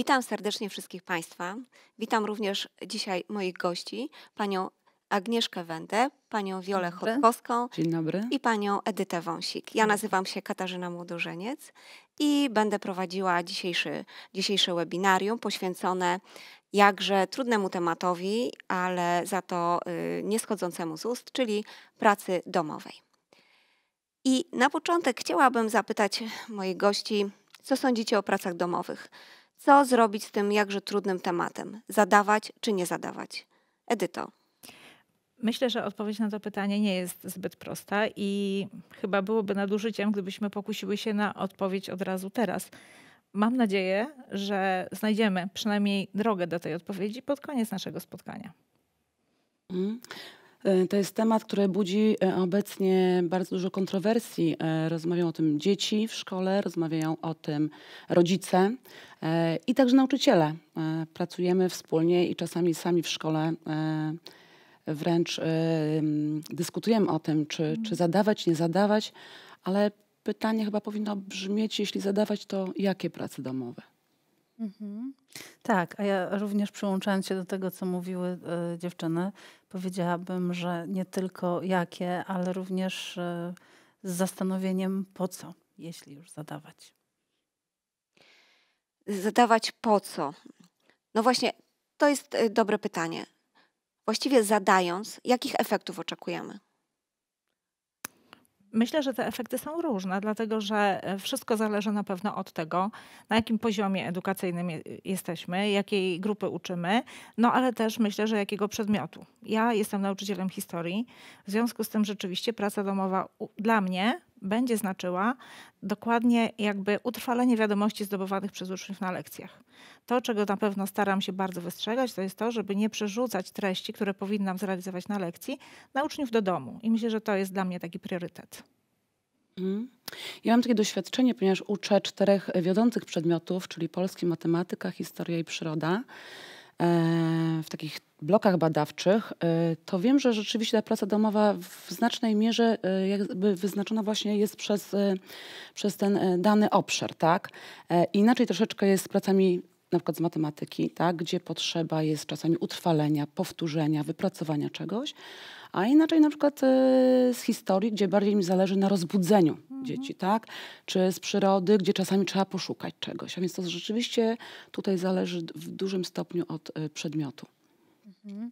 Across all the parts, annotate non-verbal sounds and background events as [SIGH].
Witam serdecznie wszystkich Państwa. Witam również dzisiaj moich gości, panią Agnieszkę Wendę, panią Wiolę Chodkowską i panią Edytę Wąsik. Ja nazywam się Katarzyna Młodożeniec i będę prowadziła dzisiejszy, dzisiejsze webinarium poświęcone jakże trudnemu tematowi, ale za to y, nieschodzącemu z ust, czyli pracy domowej. I na początek chciałabym zapytać moich gości, co sądzicie o pracach domowych? co zrobić z tym jakże trudnym tematem? Zadawać czy nie zadawać? Edyto. Myślę, że odpowiedź na to pytanie nie jest zbyt prosta i chyba byłoby nadużyciem, gdybyśmy pokusiły się na odpowiedź od razu teraz. Mam nadzieję, że znajdziemy przynajmniej drogę do tej odpowiedzi pod koniec naszego spotkania. Mm. E, to jest temat, który budzi e, obecnie bardzo dużo kontrowersji. E, rozmawiają o tym dzieci w szkole, rozmawiają o tym rodzice i także nauczyciele. Pracujemy wspólnie i czasami sami w szkole wręcz dyskutujemy o tym, czy, mhm. czy zadawać, nie zadawać, ale pytanie chyba powinno brzmieć, jeśli zadawać, to jakie prace domowe? Mhm. Tak, a ja również przyłączając się do tego, co mówiły y, dziewczyny, powiedziałabym, że nie tylko jakie, ale również y, z zastanowieniem po co, jeśli już zadawać. Zadawać po co? No właśnie, to jest e, dobre pytanie. Właściwie zadając, jakich efektów oczekujemy? Myślę, że te efekty są różne, dlatego że e, wszystko zależy na pewno od tego, na jakim poziomie edukacyjnym jesteśmy, jakiej grupy uczymy, no ale też myślę, że jakiego przedmiotu. Ja jestem nauczycielem historii, w związku z tym rzeczywiście praca domowa dla mnie będzie znaczyła dokładnie jakby utrwalenie wiadomości zdobywanych przez uczniów na lekcjach. To, czego na pewno staram się bardzo wystrzegać, to jest to, żeby nie przerzucać treści, które powinnam zrealizować na lekcji, na uczniów do domu. I myślę, że to jest dla mnie taki priorytet. Mhm. Ja mam takie doświadczenie, ponieważ uczę czterech wiodących przedmiotów, czyli polski, matematyka, historia i przyroda. E, w takich blokach badawczych, e, to wiem, że rzeczywiście ta praca domowa w znacznej mierze e, jakby wyznaczona właśnie jest przez, przez ten dany obszar, tak? Inaczej troszeczkę jest z pracami na przykład z matematyki, tak, gdzie potrzeba jest czasami utrwalenia, powtórzenia, wypracowania czegoś, a inaczej na przykład y, z historii, gdzie bardziej mi zależy na rozbudzeniu mhm. dzieci, tak, czy z przyrody, gdzie czasami trzeba poszukać czegoś. A więc to rzeczywiście tutaj zależy w dużym stopniu od y, przedmiotu. Mhm.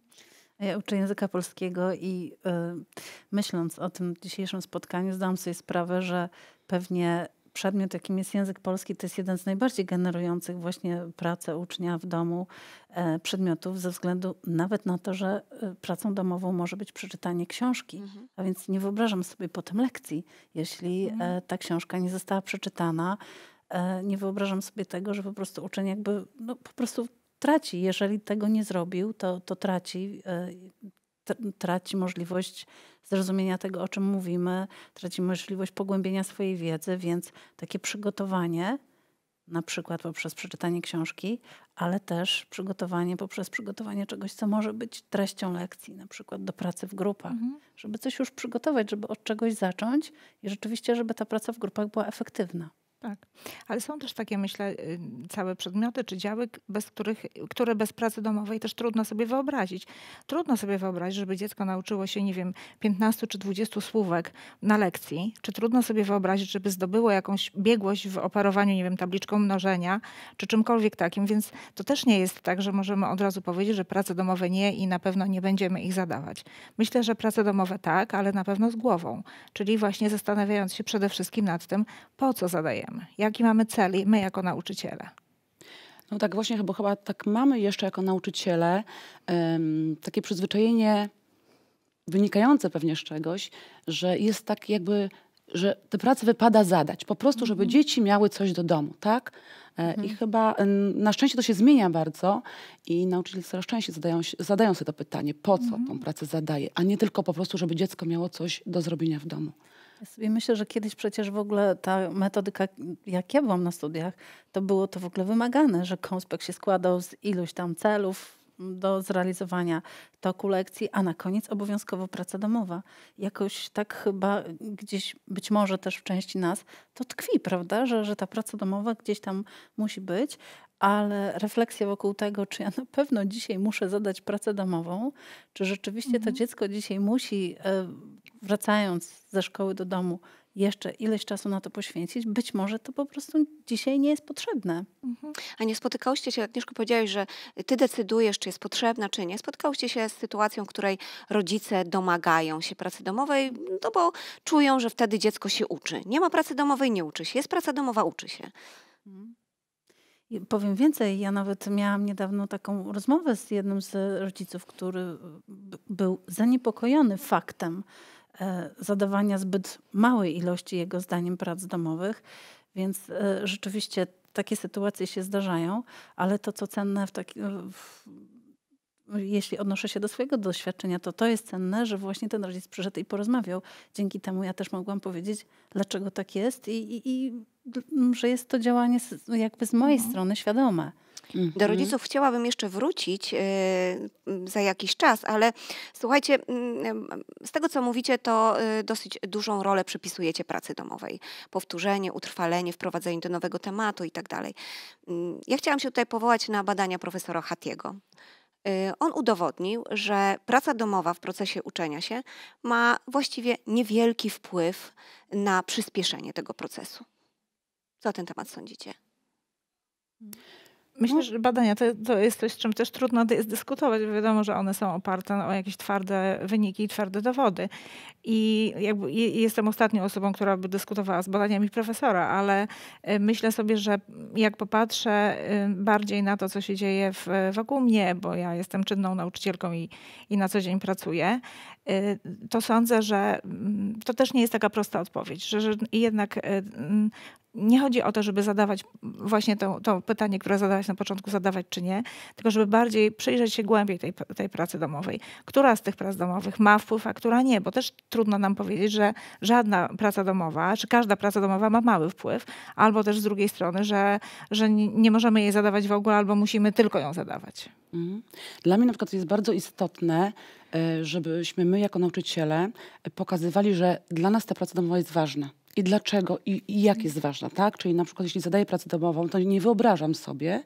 Ja uczę języka polskiego i y, myśląc o tym dzisiejszym spotkaniu, zdałam sobie sprawę, że pewnie przedmiot, jakim jest język polski, to jest jeden z najbardziej generujących właśnie pracę ucznia w domu e, przedmiotów, ze względu nawet na to, że e, pracą domową może być przeczytanie książki. Mhm. A więc nie wyobrażam sobie potem lekcji, jeśli e, mhm. ta książka nie została przeczytana. Nie wyobrażam sobie tego, że po prostu uczeń jakby no, po prostu traci. Jeżeli tego nie zrobił, to, to traci, traci możliwość zrozumienia tego, o czym mówimy, tracimy możliwość pogłębienia swojej wiedzy, więc takie przygotowanie, na przykład poprzez przeczytanie książki, ale też przygotowanie poprzez przygotowanie czegoś, co może być treścią lekcji, na przykład do pracy w grupach, mhm. żeby coś już przygotować, żeby od czegoś zacząć i rzeczywiście, żeby ta praca w grupach była efektywna. Tak, ale są też takie, myślę, y, całe przedmioty czy działy, bez których, które bez pracy domowej też trudno sobie wyobrazić. Trudno sobie wyobrazić, żeby dziecko nauczyło się, nie wiem, 15 czy 20 słówek na lekcji, czy trudno sobie wyobrazić, żeby zdobyło jakąś biegłość w operowaniu, nie wiem, tabliczką mnożenia, czy czymkolwiek takim, więc to też nie jest tak, że możemy od razu powiedzieć, że prace domowe nie i na pewno nie będziemy ich zadawać. Myślę, że prace domowe tak, ale na pewno z głową, czyli właśnie zastanawiając się przede wszystkim nad tym, po co zadaje dzieciakiem? Jaki mamy cel my jako nauczyciele? No tak właśnie, bo chyba tak mamy jeszcze jako nauczyciele um, takie przyzwyczajenie wynikające pewnie z czegoś, że jest tak jakby, że te prace wypada zadać. Po prostu, żeby mhm. dzieci miały coś do domu, tak? E, mhm. I chyba na szczęście to się zmienia bardzo i nauczyciele coraz częściej zadają, zadają sobie to pytanie, po co mhm. tą pracę zadaje, a nie tylko po prostu, żeby dziecko miało coś do zrobienia w domu. Ja sobie myślę, że kiedyś przecież w ogóle ta metodyka, jak ja byłam na studiach, to było to w ogóle wymagane, że konspekt się składał z iluś tam celów do zrealizowania toku lekcji, a na koniec obowiązkowo praca domowa. Jakoś tak chyba gdzieś, być może też w części nas, to tkwi, prawda, że, że ta praca domowa gdzieś tam musi być, ale refleksja wokół tego, czy ja na pewno dzisiaj muszę zadać pracę domową, czy rzeczywiście to mhm. dziecko dzisiaj musi e, wracając ze szkoły do domu, jeszcze ileś czasu na to poświęcić, być może to po prostu dzisiaj nie jest potrzebne. Mhm. A nie spotykałyście się, Agnieszko, powiedziałeś, że ty decydujesz, czy jest potrzebna, czy nie. Spotkałyście się z sytuacją, w której rodzice domagają się pracy domowej, no bo czują, że wtedy dziecko się uczy. Nie ma pracy domowej, nie uczy się. Jest praca domowa, uczy się. Powiem więcej, ja nawet miałam niedawno taką rozmowę z jednym z rodziców, który był zaniepokojony faktem, E, zadawania zbyt małej ilości jego zdaniem prac domowych, więc e, rzeczywiście takie sytuacje się zdarzają, ale to co cenne w, takim jeśli odnoszę się do swojego doświadczenia, to to jest cenne, że właśnie ten rodzic przyszedł i porozmawiał. Dzięki temu ja też mogłam powiedzieć, dlaczego tak jest i, i, i że jest to działanie jakby z mojej mhm. strony świadome. Do mhm. rodziców chciałabym jeszcze wrócić e, za jakiś czas, ale słuchajcie, z tego co mówicie, to e, dosyć dużą rolę przypisujecie pracy domowej. Powtórzenie, utrwalenie, wprowadzenie do nowego tematu i tak dalej. Mm, ja chciałam się tutaj powołać na badania profesora Hatiego, Y, on udowodnił, że praca domowa w procesie uczenia się ma właściwie niewielki wpływ na przyspieszenie tego procesu. Co o ten temat sądzicie? Hmm. Myślę, mhm. że badania to, to, jest coś, z czym też trudno jest dyskutować. Wiadomo, że one są oparte o jakieś twarde wyniki i twarde dowody. I jakby jestem ostatnią osobą, która by dyskutowała z badaniami profesora, ale e, myślę sobie, że jak popatrzę bardziej na to, co się dzieje w, wokół mnie, bo ja jestem czynną nauczycielką i, i na co dzień pracuję, y, to sądzę, że mm, to też nie jest taka prosta odpowiedź, że, że jednak y, mm, nie chodzi o to, żeby zadawać właśnie to, to, pytanie, które zadałaś na początku, zadawać czy nie, tylko żeby bardziej przyjrzeć się głębiej tej, tej pracy domowej. Która z tych prac domowych ma wpływ, a która nie, bo też trudno nam powiedzieć, że żadna praca domowa, czy każda praca domowa ma mały wpływ, albo też z drugiej strony, że, że nie możemy jej zadawać w ogóle, albo musimy tylko ją zadawać. Mhm. Dla mnie na przykład jest bardzo istotne, e, żebyśmy my jako nauczyciele pokazywali, że dla nas ta praca domowa jest ważna i dlaczego i, i, jak jest ważna, tak? Czyli na przykład jeśli zadaję pracę domową, to nie wyobrażam sobie,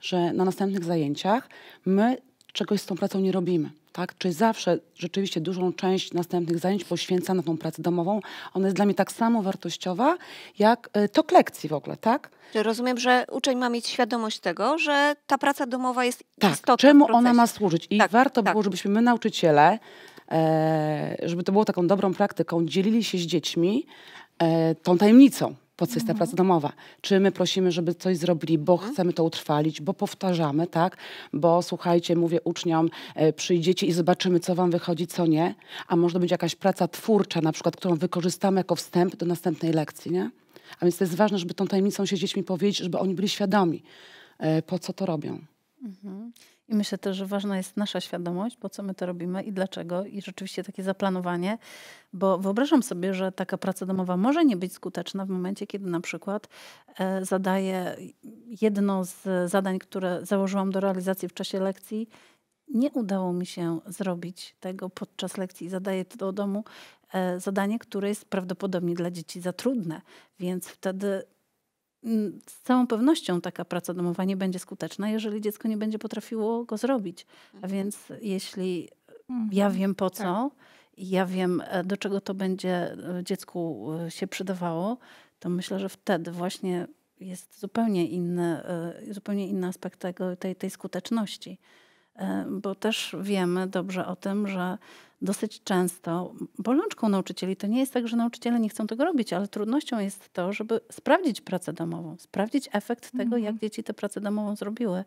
że na następnych zajęciach my czegoś z tą pracą nie robimy. Tak? Czyli zawsze rzeczywiście dużą część następnych zajęć poświęca na tą pracę domową. Ona jest dla mnie tak samo wartościowa, jak y, tok lekcji w ogóle, tak? Rozumiem, że uczeń ma mieć świadomość tego, że ta praca domowa jest tak, istotna. Czemu ona ma służyć? I tak, warto tak. było, żebyśmy my, nauczyciele, e, żeby to było taką dobrą praktyką, dzielili się z dziećmi E, tą tajemnicą, po co jest ta mhm. praca domowa. Czy my prosimy, żeby coś zrobili, bo mhm. chcemy to utrwalić, bo powtarzamy, tak? Bo słuchajcie, mówię uczniom, e, przyjdziecie i zobaczymy, co wam wychodzi, co nie. A może być jakaś praca twórcza, na przykład, którą wykorzystamy jako wstęp do następnej lekcji, nie? A więc to jest ważne, żeby tą tajemnicą się dziećmi powiedzieć, żeby oni byli świadomi, e, po co to robią. Mhm. I myślę też, że ważna jest nasza świadomość, po co my to robimy i dlaczego. I rzeczywiście takie zaplanowanie, bo wyobrażam sobie, że taka praca domowa może nie być skuteczna w momencie, kiedy na przykład e, zadaję jedno z zadań, które założyłam do realizacji w czasie lekcji. Nie udało mi się zrobić tego podczas lekcji. Zadaję to do domu e, zadanie, które jest prawdopodobnie dla dzieci za trudne, więc wtedy Mm, z całą pewnością taka praca domowa nie będzie skuteczna, jeżeli dziecko nie będzie potrafiło go zrobić. A mhm. więc jeśli ja mhm. wiem po tak. co, ja wiem e, do czego to będzie e, dziecku e, się przydawało, to myślę, że wtedy właśnie jest zupełnie inny, zupełnie inny aspekt tego, tej, tej skuteczności. E, bo też wiemy dobrze o tym, że dosyć często bolączką nauczycieli to nie jest tak, że nauczyciele nie chcą tego robić, ale trudnością jest to, żeby sprawdzić pracę domową, sprawdzić efekt tego, mhm. jak dzieci tę pracę domową zrobiły.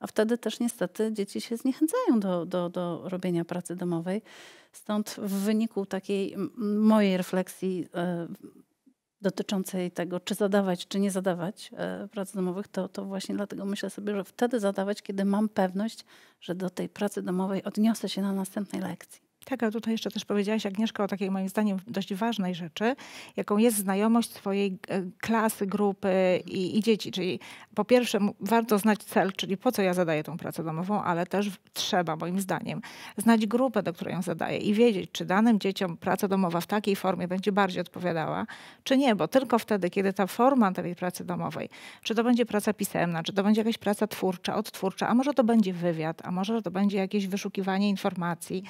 A wtedy też niestety dzieci się zniechęcają do, do, do robienia pracy domowej. Stąd w wyniku takiej mojej refleksji e, dotyczącej tego, czy zadawać, czy nie zadawać e, prac domowych, to, to właśnie dlatego myślę sobie, że wtedy zadawać, kiedy mam pewność, że do tej pracy domowej odniosę się na następnej lekcji. Tak, a tutaj jeszcze też powiedziałaś, Agnieszka, o takiej moim zdaniem dość ważnej rzeczy, jaką jest znajomość swojej e, klasy, grupy i, i, dzieci. Czyli po pierwsze warto znać cel, czyli po co ja zadaję tą pracę domową, ale też trzeba moim zdaniem znać grupę, do której ją zadaję i wiedzieć, czy danym dzieciom praca domowa w takiej formie będzie bardziej odpowiadała, czy nie, bo tylko wtedy, kiedy ta forma tej pracy domowej, czy to będzie praca pisemna, czy to będzie jakaś praca twórcza, odtwórcza, a może to będzie wywiad, a może to będzie jakieś wyszukiwanie informacji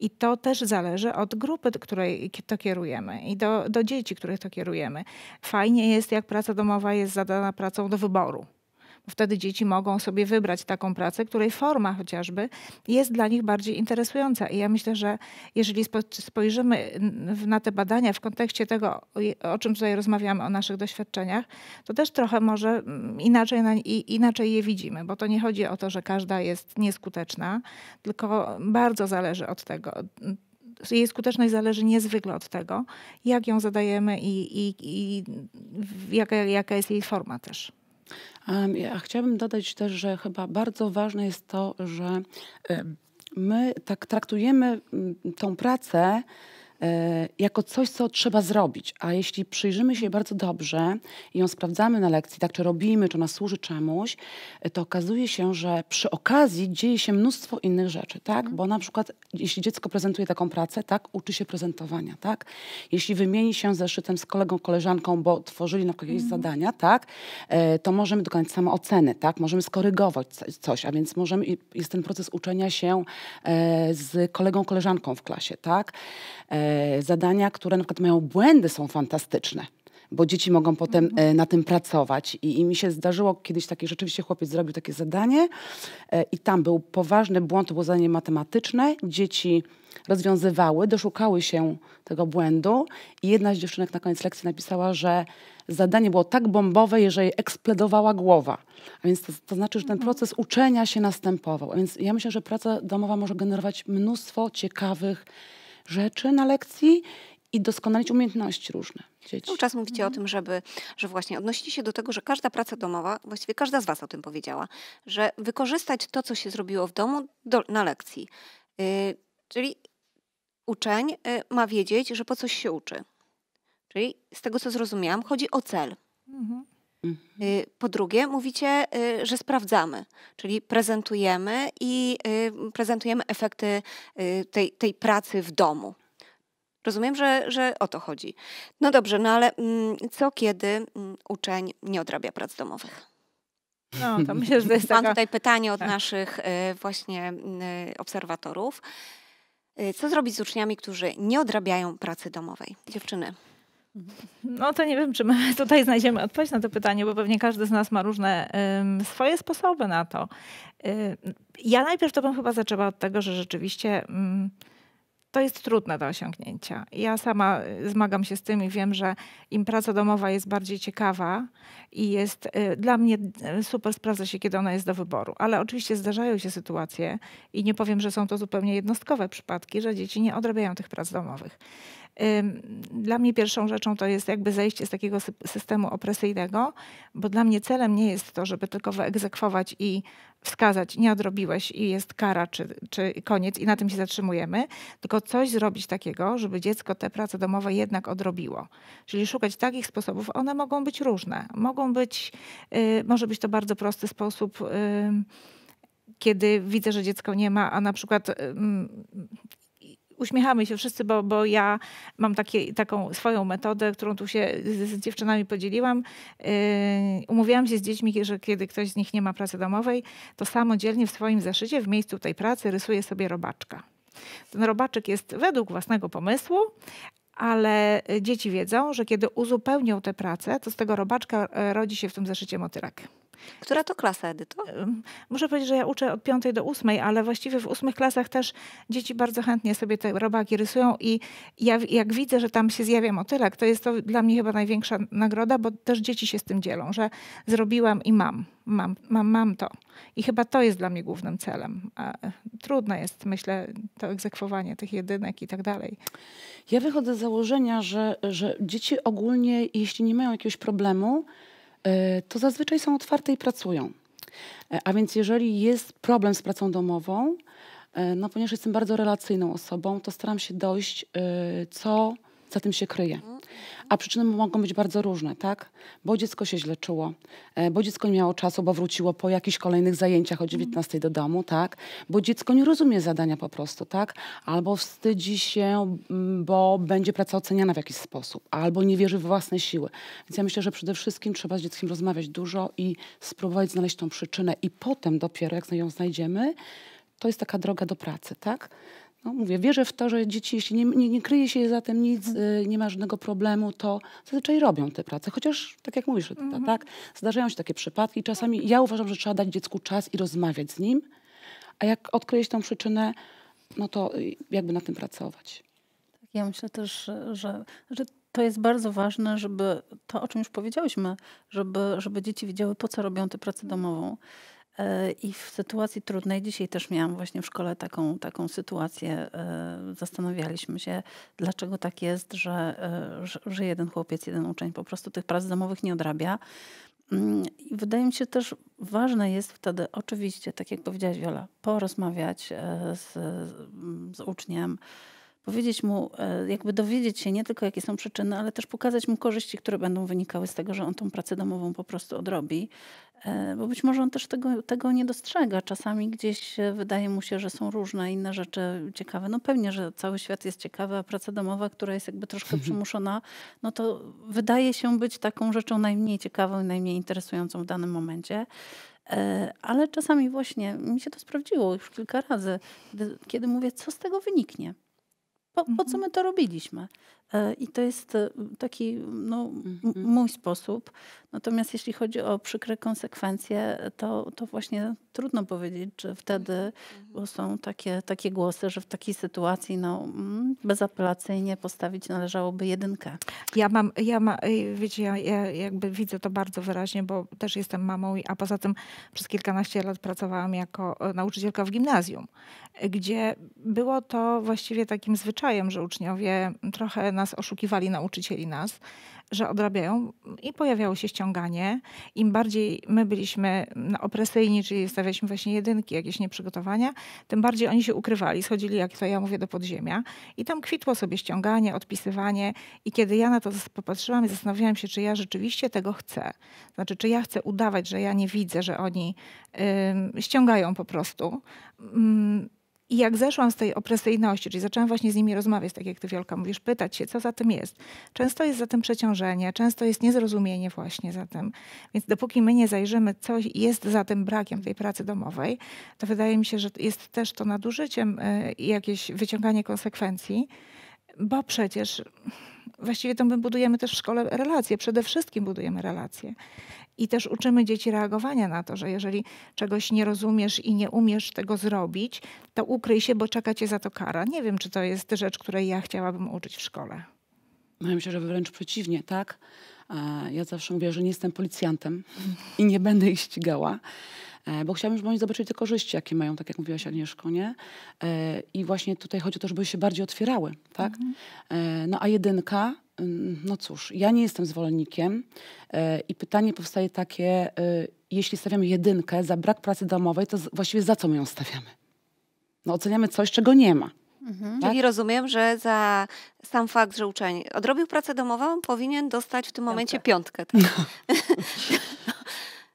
i to też zależy od grupy, której to kierujemy i do, do dzieci, których to kierujemy. Fajnie jest, jak praca domowa jest zadana pracą do wyboru. Wtedy dzieci mogą sobie wybrać taką pracę, której forma chociażby jest dla nich bardziej interesująca. I ja myślę, że jeżeli spojrzymy na te badania w kontekście tego, o czym tutaj rozmawiamy, o naszych doświadczeniach, to też trochę może mm, inaczej, na, inaczej je widzimy, bo to nie chodzi o to, że każda jest nieskuteczna, tylko bardzo zależy od tego, jej skuteczność zależy niezwykle od tego, jak ją zadajemy i, i, i jaka, jaka jest jej forma też. A chciałabym dodać też, że chyba bardzo ważne jest to, że my tak traktujemy tą pracę E, jako coś, co trzeba zrobić. A jeśli przyjrzymy się jej bardzo dobrze i ją sprawdzamy na lekcji, tak czy robimy, czy ona służy czemuś, e, to okazuje się, że przy okazji dzieje się mnóstwo innych rzeczy, tak? Mhm. Bo na przykład, jeśli dziecko prezentuje taką pracę, tak, uczy się prezentowania, tak? Jeśli wymieni się zeszytem z kolegą, koleżanką, bo tworzyli na przykład jakieś mm. zadania, tak, e, to możemy dokonać samooceny, tak? Możemy skorygować coś, a więc możemy, jest ten proces uczenia się z kolegą, koleżanką w klasie, tak? E, zadania, które na przykład mają błędy, są fantastyczne bo dzieci mogą potem e, na tym pracować. I, I, mi się zdarzyło kiedyś taki rzeczywiście chłopiec zrobił takie zadanie e, i tam był poważny błąd, to było zadanie matematyczne. Dzieci rozwiązywały, doszukały się tego błędu i jedna z dziewczynek na koniec lekcji napisała, że zadanie było tak bombowe, jeżeli eksplodowała głowa. A więc to, to znaczy, że ten mhm. proces uczenia się następował. A więc ja myślę, że praca domowa może generować mnóstwo ciekawych rzeczy na lekcji i doskonalić umiejętności różne. Cały czas mówicie mhm. o tym, żeby, że właśnie odnosicie się do tego, że każda praca domowa, właściwie każda z Was o tym powiedziała, że wykorzystać to, co się zrobiło w domu do, na lekcji. Yy, czyli uczeń yy, ma wiedzieć, że po coś się uczy. Czyli z tego, co zrozumiałam, chodzi o cel. Mhm. Mhm. Y, po drugie, mówicie, y, że sprawdzamy, czyli prezentujemy i y, prezentujemy efekty tej, tej pracy w domu. Rozumiem, że, że o to chodzi. No dobrze, no ale mm, co kiedy mm, uczeń nie odrabia prac domowych? No, to myślę, że jest taka... Mam tutaj pytanie od tak. naszych właśnie obserwatorów. Co zrobić z uczniami, którzy nie odrabiają pracy domowej? Dziewczyny. No to nie wiem, czy my [LAUGHS] tutaj znajdziemy odpowiedź na to pytanie, bo pewnie każdy z nas ma różne swoje sposoby na to. Y, ja najpierw to bym chyba zaczęła od tego, że rzeczywiście mm, to jest trudne do osiągnięcia. Ja sama y, zmagam się z tym i wiem, że im praca domowa jest bardziej ciekawa i jest y, dla mnie super sprawdza się, kiedy ona jest do wyboru. Ale oczywiście zdarzają się sytuacje i nie powiem, że są to zupełnie jednostkowe przypadki, że dzieci nie odrabiają tych prac domowych. Dla mnie pierwszą rzeczą to jest jakby zejście z takiego systemu opresyjnego, bo dla mnie celem nie jest to, żeby tylko wyegzekwować i wskazać, nie odrobiłeś i jest kara czy, czy koniec i na tym się zatrzymujemy, tylko coś zrobić takiego, żeby dziecko te prace domowe jednak odrobiło. Czyli szukać takich sposobów, one mogą być różne. Mogą być, y, może być to bardzo prosty sposób. kiedy widzę, że dziecko nie ma, a na przykład uśmiechamy się wszyscy, bo, bo ja mam takie, taką swoją metodę, którą tu się z, z dziewczynami podzieliłam. Yy, umówiłam się z dziećmi, że kiedy ktoś z nich nie ma pracy domowej, to samodzielnie w swoim zeszycie, w miejscu tej pracy rysuje sobie robaczka. Ten robaczek jest według własnego pomysłu, ale dzieci wiedzą, że kiedy uzupełnią tę pracę, to z tego robaczka e, rodzi się w tym zeszycie motylek. Która to klasa, Edyto? Muszę powiedzieć, że ja uczę od piątej do ósmej, ale właściwie w ósmych klasach też dzieci bardzo chętnie sobie te robaki rysują i ja, jak widzę, że tam się zjawia motylek, to jest to dla mnie chyba największa nagroda, bo też dzieci się z tym dzielą, że zrobiłam i mam. Mam, mam, mam to. I chyba to jest dla mnie głównym celem. A e, trudne jest, myślę, to egzekwowanie tych jedynek i tak dalej. Ja wychodzę z założenia, że, że dzieci ogólnie, jeśli nie mają jakiegoś problemu, E, to zazwyczaj są otwarte i pracują. E, a więc jeżeli jest problem z pracą domową, e, no ponieważ jestem bardzo relacyjną osobą, to staram się dojść, co za tym się kryje. A przyczyny mogą być bardzo różne, tak? Bo dziecko się źle czuło, e, bo dziecko nie miało czasu, bo wróciło po jakichś kolejnych zajęciach o 19 do domu, tak? Bo dziecko nie rozumie zadania po prostu, tak? Albo wstydzi się, mm, bo będzie praca oceniana w jakiś sposób, albo nie wierzy w własne siły. Więc ja myślę, że przede wszystkim trzeba z dzieckiem rozmawiać dużo i spróbować znaleźć tą przyczynę i potem dopiero jak ją znajdziemy, to jest taka droga do pracy, tak? No, mówię, wierzę w to, że dzieci, jeśli nie, nie, nie kryje się za tym nic, mhm. Y, nie ma żadnego problemu, to zazwyczaj robią te prace. Chociaż, tak jak mówisz, mhm. tak, zdarzają się takie przypadki. Czasami ja uważam, że trzeba dać dziecku czas i rozmawiać z nim, a jak odkryjeś tą przyczynę, no to y, jakby na tym pracować. Tak, ja myślę też, że, że to jest bardzo ważne, żeby to, o czym już powiedziałyśmy, żeby, żeby dzieci wiedziały, po co robią tę pracę domową. E, I w sytuacji trudnej, dzisiaj też miałam właśnie w szkole taką, taką sytuację, e, zastanawialiśmy się, dlaczego tak jest, e, że, że jeden chłopiec, jeden uczeń po prostu tych prac domowych nie odrabia. Mm, I wydaje mi się też ważne jest wtedy, oczywiście, tak jak powiedziałaś Wiola, porozmawiać z, z uczniem, powiedzieć mu, e, jakby dowiedzieć się nie tylko jakie są przyczyny, ale też pokazać mu korzyści, które będą wynikały z tego, że on tą pracę domową po prostu odrobi. E, bo być może on też tego, tego nie dostrzega. Czasami gdzieś e, wydaje mu się, że są różne inne rzeczy ciekawe. No pewnie, że cały świat jest ciekawy, a praca domowa, która jest jakby troszkę mhm. przymuszona, no to wydaje się być taką rzeczą najmniej ciekawą i najmniej interesującą w danym momencie. Ale czasami właśnie mi się to sprawdziło już kilka razy, kiedy mówię, co z tego wyniknie. Po, po co mhm. my to robiliśmy? E, I to jest e, taki no, mhm. mój sposób. Natomiast jeśli chodzi o przykre konsekwencje, to, to właśnie trudno powiedzieć, czy wtedy mhm. Mhm. bo są takie, takie głosy, że w takiej sytuacji no, mm, bezapelacyjnie postawić należałoby jedynkę. Ja mam, ja ma, e, wiecie, ja, ja jakby widzę to bardzo wyraźnie, bo też jestem mamą, a poza tym przez kilkanaście lat pracowałam jako nauczycielka w gimnazjum, gdzie było to właściwie takim zwyczajem, że uczniowie trochę na nas oszukiwali nauczycieli nas, że odrabiają i pojawiało się ściąganie. Im bardziej my byliśmy no, opresyjni, czyli stawialiśmy właśnie jedynki, jakieś nieprzygotowania, tym bardziej oni się ukrywali, schodzili, jak to ja mówię, do podziemia. I tam kwitło sobie ściąganie, odpisywanie. I kiedy ja na to popatrzyłam i zastanawiałam się, czy ja rzeczywiście tego chcę. Znaczy, czy ja chcę udawać, że ja nie widzę, że oni yy, ściągają po prostu. Yy i jak zeszłam z tej opresyjności, czyli zaczęłam właśnie z nimi rozmawiać, tak jak ty wielka, mówisz, pytać się, co za tym jest. Często jest za tym przeciążenie, często jest niezrozumienie właśnie za tym. Więc dopóki my nie zajrzymy, co jest za tym brakiem tej pracy domowej, to wydaje mi się, że jest też to nadużyciem i y, jakieś wyciąganie konsekwencji. Bo przecież właściwie to my budujemy też w szkole relacje, przede wszystkim budujemy relacje. I też uczymy dzieci reagowania na to, że jeżeli czegoś nie rozumiesz i nie umiesz tego zrobić, to ukryj się, bo czeka cię za to kara. Nie wiem, czy to jest rzecz, której ja chciałabym uczyć w szkole. No ja myślę, że wręcz przeciwnie, tak? Ja zawsze mówię, że nie jestem policjantem i nie będę ich ścigała. E, bo chciałabym, żeby oni zobaczyli te korzyści, jakie mają, tak jak mówiłaś Agnieszko, nie? E, I właśnie tutaj chodzi o to, żeby się bardziej otwierały, tak? Mhm. E, no a jedynka, mm, no cóż, ja nie jestem zwolennikiem i pytanie powstaje takie, jeśli stawiamy jedynkę za brak pracy domowej, to właściwie za co my ją stawiamy? No oceniamy coś, czego nie ma. Mhm. Tak? Czyli rozumiem, że za sam fakt, że uczeń odrobił pracę domową, powinien dostać w tym momencie piątkę. piątkę tak? [LAUGHS] [LAUGHS] No. [LAUGHS]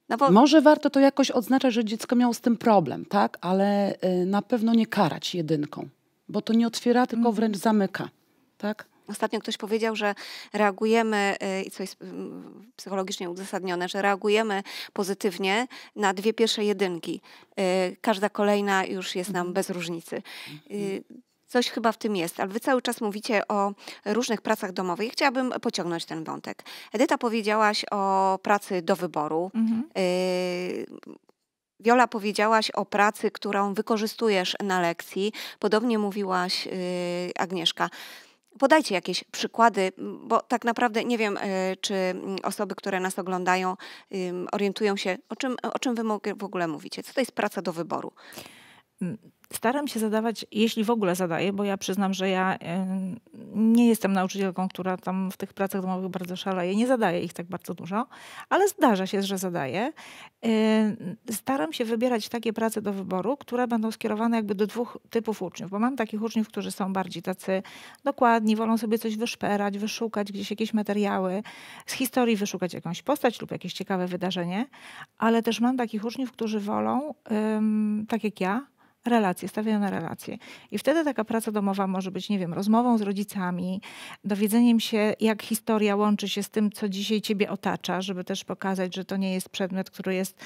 No bo... Może warto to jakoś odznaczać, że dziecko miało z tym problem, tak? Ale y, na pewno nie karać jedynką, bo to nie otwiera, tylko mhm. wręcz zamyka, tak? Ostatnio ktoś powiedział, że reagujemy, i y, co jest y, psychologicznie uzasadnione, że reagujemy pozytywnie na dwie pierwsze jedynki. Y, każda kolejna już jest nam mhm. bez różnicy. Mhm. Coś chyba w tym jest, ale wy cały czas mówicie o różnych pracach domowych. Chciałabym pociągnąć ten wątek. Edyta powiedziałaś o pracy do wyboru. Mhm. Y Wiola, powiedziałaś o pracy, którą wykorzystujesz na lekcji. Podobnie mówiłaś, yy, Agnieszka. Podajcie jakieś przykłady, bo tak naprawdę nie wiem, yy, czy osoby, które nas oglądają, yy, orientują się, o czym, o czym wy w ogóle mówicie. Co to jest praca do wyboru? Mm, Staram się zadawać, jeśli w ogóle zadaję, bo ja przyznam, że ja e, nie jestem nauczycielką, która tam w tych pracach domowych bardzo szaleje. Nie zadaję ich tak bardzo dużo, ale zdarza się, że zadaję. E, staram się wybierać takie prace do wyboru, które będą skierowane jakby do dwóch typów uczniów, bo mam takich uczniów, którzy są bardziej tacy dokładni, wolą sobie coś wyszperać, wyszukać gdzieś jakieś materiały, z historii wyszukać jakąś postać lub jakieś ciekawe wydarzenie, ale też mam takich uczniów, którzy wolą, tak jak ja, relacje, stawiają na relacje. I wtedy taka praca domowa może być, nie wiem, rozmową z rodzicami, dowiedzeniem się, jak historia łączy się z tym, co dzisiaj ciebie otacza, żeby też pokazać, że to nie jest przedmiot, który jest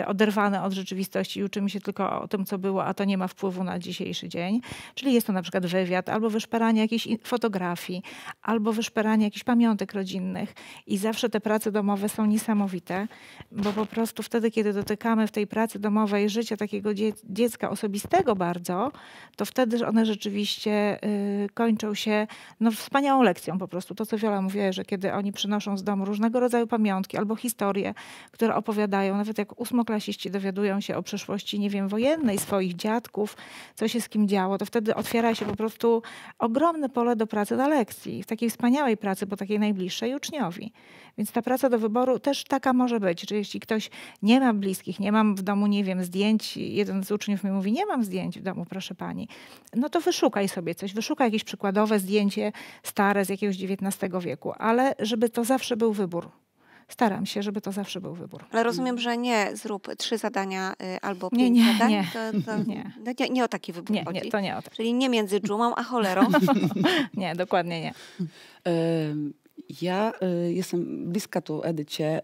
y, oderwany od rzeczywistości i uczymy się tylko o tym, co było, a to nie ma wpływu na dzisiejszy dzień. Czyli jest to na przykład wywiad, albo wyszperanie jakiejś fotografii, albo wyszperanie jakichś pamiątek rodzinnych. I zawsze te prace domowe są niesamowite, bo po prostu wtedy, kiedy dotykamy w tej pracy domowej życia takiego dziecka, osobistego bardzo, to wtedy one rzeczywiście y, kończą się no, wspaniałą lekcją po prostu. To, co Wiola mówiła, że kiedy oni przynoszą z domu różnego rodzaju pamiątki albo historie, które opowiadają, nawet jak ósmoklasiści dowiadują się o przeszłości, nie wiem, wojennej swoich dziadków, co się z kim działo, to wtedy otwiera się po prostu ogromne pole do pracy na lekcji, w takiej wspaniałej pracy, bo takiej najbliższej uczniowi. Więc ta praca do wyboru też taka może być, że jeśli ktoś nie ma bliskich, nie mam w domu, nie wiem, zdjęć, jeden z uczniów mi mówi, mówi, nie mam zdjęć w domu, proszę pani, no to wyszukaj sobie coś, wyszukaj jakieś przykładowe zdjęcie stare z jakiegoś XIX wieku, ale żeby to zawsze był wybór staram się, żeby to zawsze był wybór. Ale rozumiem, że nie zrób trzy zadania y, albo nie, pięć nie, zadań. Nie, to, to, [LAUGHS] nie. No nie. nie. o taki wybór nie, chodzi. Nie, to nie o tak. Czyli nie między dżumą a cholerą. [LAUGHS] nie, dokładnie nie. [LAUGHS] Ja y, jestem bliska tu Edycie.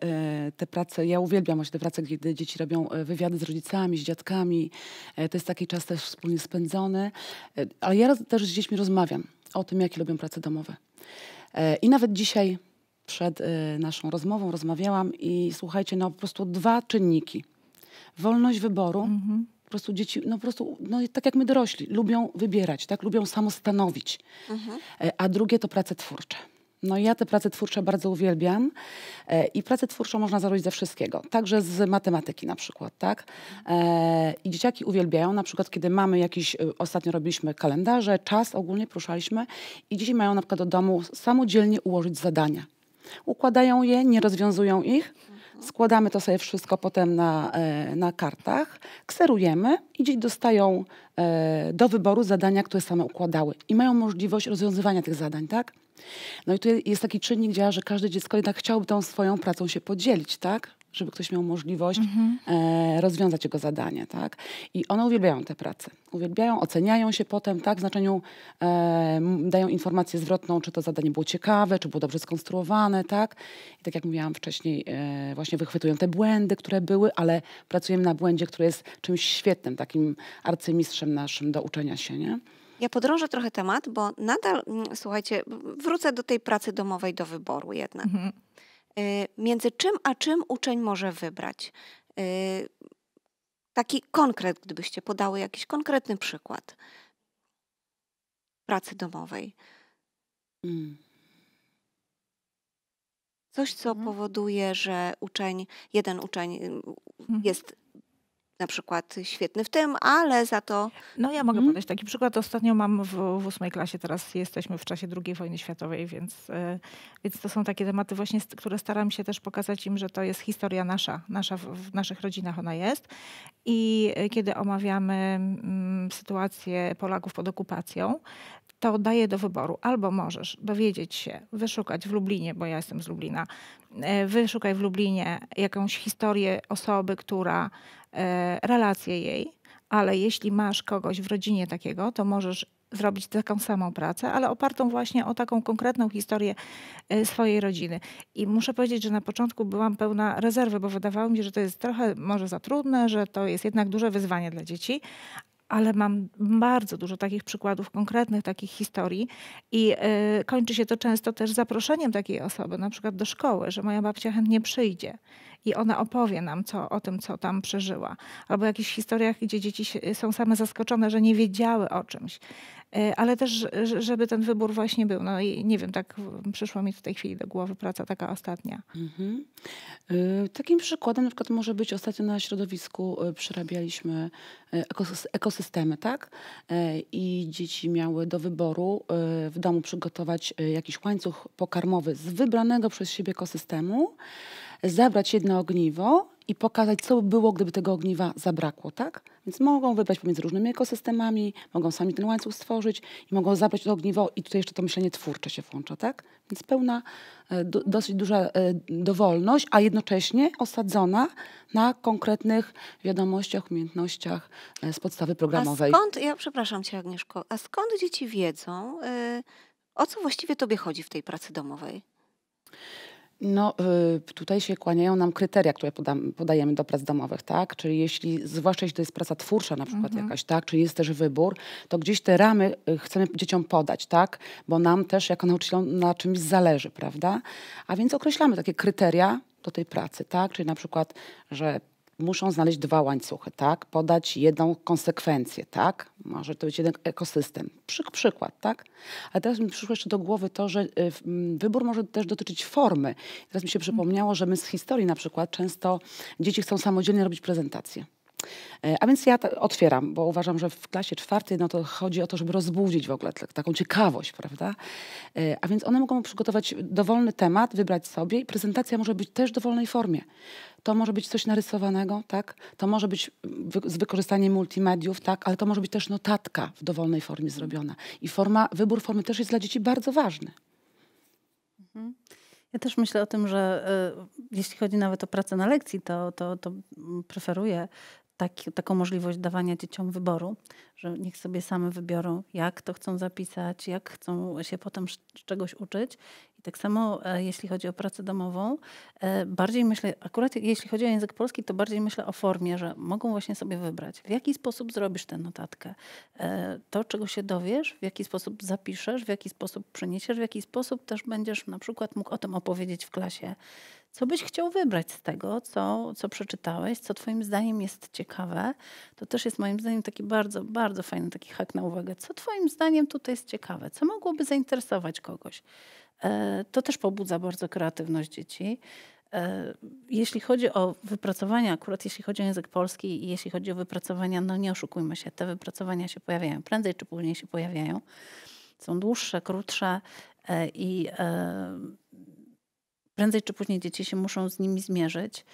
Y, te prace, ja uwielbiam właśnie te prace, gdzie dzieci robią y, wywiady z rodzicami, z dziadkami. Y, to jest taki czas też wspólnie spędzony. Y, ale ja też z dziećmi rozmawiam o tym, jakie lubią prace domowe. Y, I nawet dzisiaj przed naszą rozmową rozmawiałam i słuchajcie, no po prostu dwa czynniki. Wolność wyboru. Mm -hmm po prostu dzieci, no po prostu, no tak jak my dorośli, lubią wybierać, tak? Lubią samostanowić. Mhm. A drugie to prace twórcze. No ja te prace twórcze bardzo uwielbiam e, i pracę twórczą można zarobić ze wszystkiego, także z matematyki na przykład, tak? E, I dzieciaki uwielbiają, na przykład kiedy mamy jakiś, y, ostatnio robiliśmy kalendarze, czas ogólnie poruszaliśmy i dzieci mają na przykład do domu samodzielnie ułożyć zadania. Układają je, nie rozwiązują ich, składamy to sobie wszystko potem na, e, na kartach, kserujemy i dzieci dostają do wyboru zadania, które same układały i mają możliwość rozwiązywania tych zadań, tak? No i tu jest taki czynnik działa, że każde dziecko jednak chciałoby tą swoją pracą się podzielić, tak? Żeby ktoś miał możliwość mhm. e, rozwiązać jego zadanie, tak? I one uwielbiają te prace. Uwielbiają, oceniają się potem, tak? W znaczeniu e, dają informację zwrotną, czy to zadanie było ciekawe, czy było dobrze skonstruowane, tak? I tak jak mówiłam wcześniej, e, właśnie wychwytują te błędy, które były, ale pracujemy na błędzie, który jest czymś świetnym, takim arcymistrzem naszym do uczenia się, nie? Ja podrążę trochę temat, bo nadal, mm, słuchajcie, wrócę do tej pracy domowej, do wyboru jednak. Mhm. Y, między czym a czym uczeń może wybrać? Y, taki konkret, gdybyście podały jakiś konkretny przykład pracy domowej. Mm. Coś, co mhm. powoduje, że uczeń, jeden uczeń y, mhm. jest na przykład świetny w tym, ale za to... No ja mogę mhm. podać taki przykład. Ostatnio mam w, w ósmej klasie, teraz jesteśmy w czasie II wojny światowej, więc, e, więc to są takie tematy właśnie, które staram się też pokazać im, że to jest historia nasza, nasza w, w naszych rodzinach ona jest. I e, kiedy omawiamy mm, sytuację Polaków pod okupacją, to daje do wyboru. Albo możesz dowiedzieć się, wyszukać w Lublinie, bo ja jestem z Lublina, e, wyszukaj w Lublinie jakąś historię osoby, która E, relację jej, ale jeśli masz kogoś w rodzinie takiego, to możesz zrobić taką samą pracę, ale opartą właśnie o taką konkretną historię e, swojej rodziny. I muszę powiedzieć, że na początku byłam pełna rezerwy, bo wydawało mi się, że to jest trochę może za trudne, że to jest jednak duże wyzwanie dla dzieci, ale mam bardzo dużo takich przykładów konkretnych, takich historii i e, kończy się to często też zaproszeniem takiej osoby, na przykład do szkoły, że moja babcia chętnie przyjdzie i ona opowie nam co, o tym, co tam przeżyła. Albo jakichś historiach, gdzie dzieci są same zaskoczone, że nie wiedziały o czymś. E, ale też, żeby ten wybór właśnie był. No i nie wiem, tak przyszła mi w tej chwili do głowy praca taka ostatnia. Mhm. E, takim przykładem na przykład może być ostatnio na środowisku e, przerabialiśmy ekosystemy, tak? I dzieci miały do wyboru w domu przygotować jakiś łańcuch pokarmowy z wybranego przez siebie ekosystemu zabrać jedno ogniwo i pokazać, co by było, gdyby tego ogniwa zabrakło, tak? Więc mogą wybrać pomiędzy różnymi ekosystemami, mogą sami ten łańcuch stworzyć i mogą zabrać to ogniwo i tutaj jeszcze to myślenie twórcze się włącza, tak? Więc pełna, e, do, dosyć duża e, dowolność, a jednocześnie osadzona na konkretnych wiadomościach, umiejętnościach e, z podstawy programowej. A skąd, ja przepraszam cię Agnieszko, a skąd dzieci wiedzą, yy, o co właściwie tobie chodzi w tej pracy domowej? No, y, tutaj się kłaniają nam kryteria, które podam, podajemy do prac domowych, tak? Czyli jeśli, zwłaszcza jeśli to jest praca twórcza na przykład mhm. jakaś, tak? Czyli jest też wybór, to gdzieś te ramy y, chcemy dzieciom podać, tak? Bo nam też jako nauczycielom na czymś zależy, prawda? A więc określamy takie kryteria do tej pracy, tak? Czyli na przykład, że muszą znaleźć dwa łańcuchy, tak? Podać jedną konsekwencję, tak? Może to być jeden ekosystem. Przyk przykład, tak? Ale teraz mi przyszło jeszcze do głowy to, że y, wybór może też dotyczyć formy. Teraz mi się przypomniało, że my z historii na przykład często dzieci chcą samodzielnie robić prezentacje. E, a więc ja otwieram, bo uważam, że w klasie czwartej no to chodzi o to, żeby rozbudzić w ogóle taką ciekawość, prawda? E, a więc one mogą przygotować dowolny temat, wybrać sobie i prezentacja może być też w dowolnej formie. To może być coś narysowanego, tak? To może być mm, z wykorzystaniem multimediów, tak? Ale to może być też notatka w dowolnej formie zrobiona. I forma, wybór formy też jest dla dzieci bardzo ważny. Mhm. Ja też myślę o tym, że y, jeśli chodzi nawet o pracę na lekcji, to, to, to mm, preferuję taki, taką możliwość dawania dzieciom wyboru, że niech sobie same wybiorą, jak to chcą zapisać, jak chcą się potem czegoś uczyć. I tak samo e, jeśli chodzi o pracę domową, e, bardziej myślę, akurat jeśli chodzi o język polski, to bardziej myślę o formie, że mogą właśnie sobie wybrać, w jaki sposób zrobisz tę notatkę, e, to czego się dowiesz, w jaki sposób zapiszesz, w jaki sposób przeniesiesz, w jaki sposób też będziesz na przykład mógł o tym opowiedzieć w klasie co byś chciał wybrać z tego, co, co przeczytałeś, co Twoim zdaniem jest ciekawe. To też jest moim zdaniem taki bardzo, bardzo fajny taki hak na uwagę. Co Twoim zdaniem tutaj jest ciekawe? Co mogłoby zainteresować kogoś? E, to też pobudza bardzo kreatywność dzieci. E, jeśli chodzi o wypracowania, akurat jeśli chodzi o język polski i jeśli chodzi o wypracowania, no nie oszukujmy się, te wypracowania się pojawiają, prędzej czy później się pojawiają. Są dłuższe, krótsze e, i prędzej czy później dzieci się muszą z nimi zmierzyć.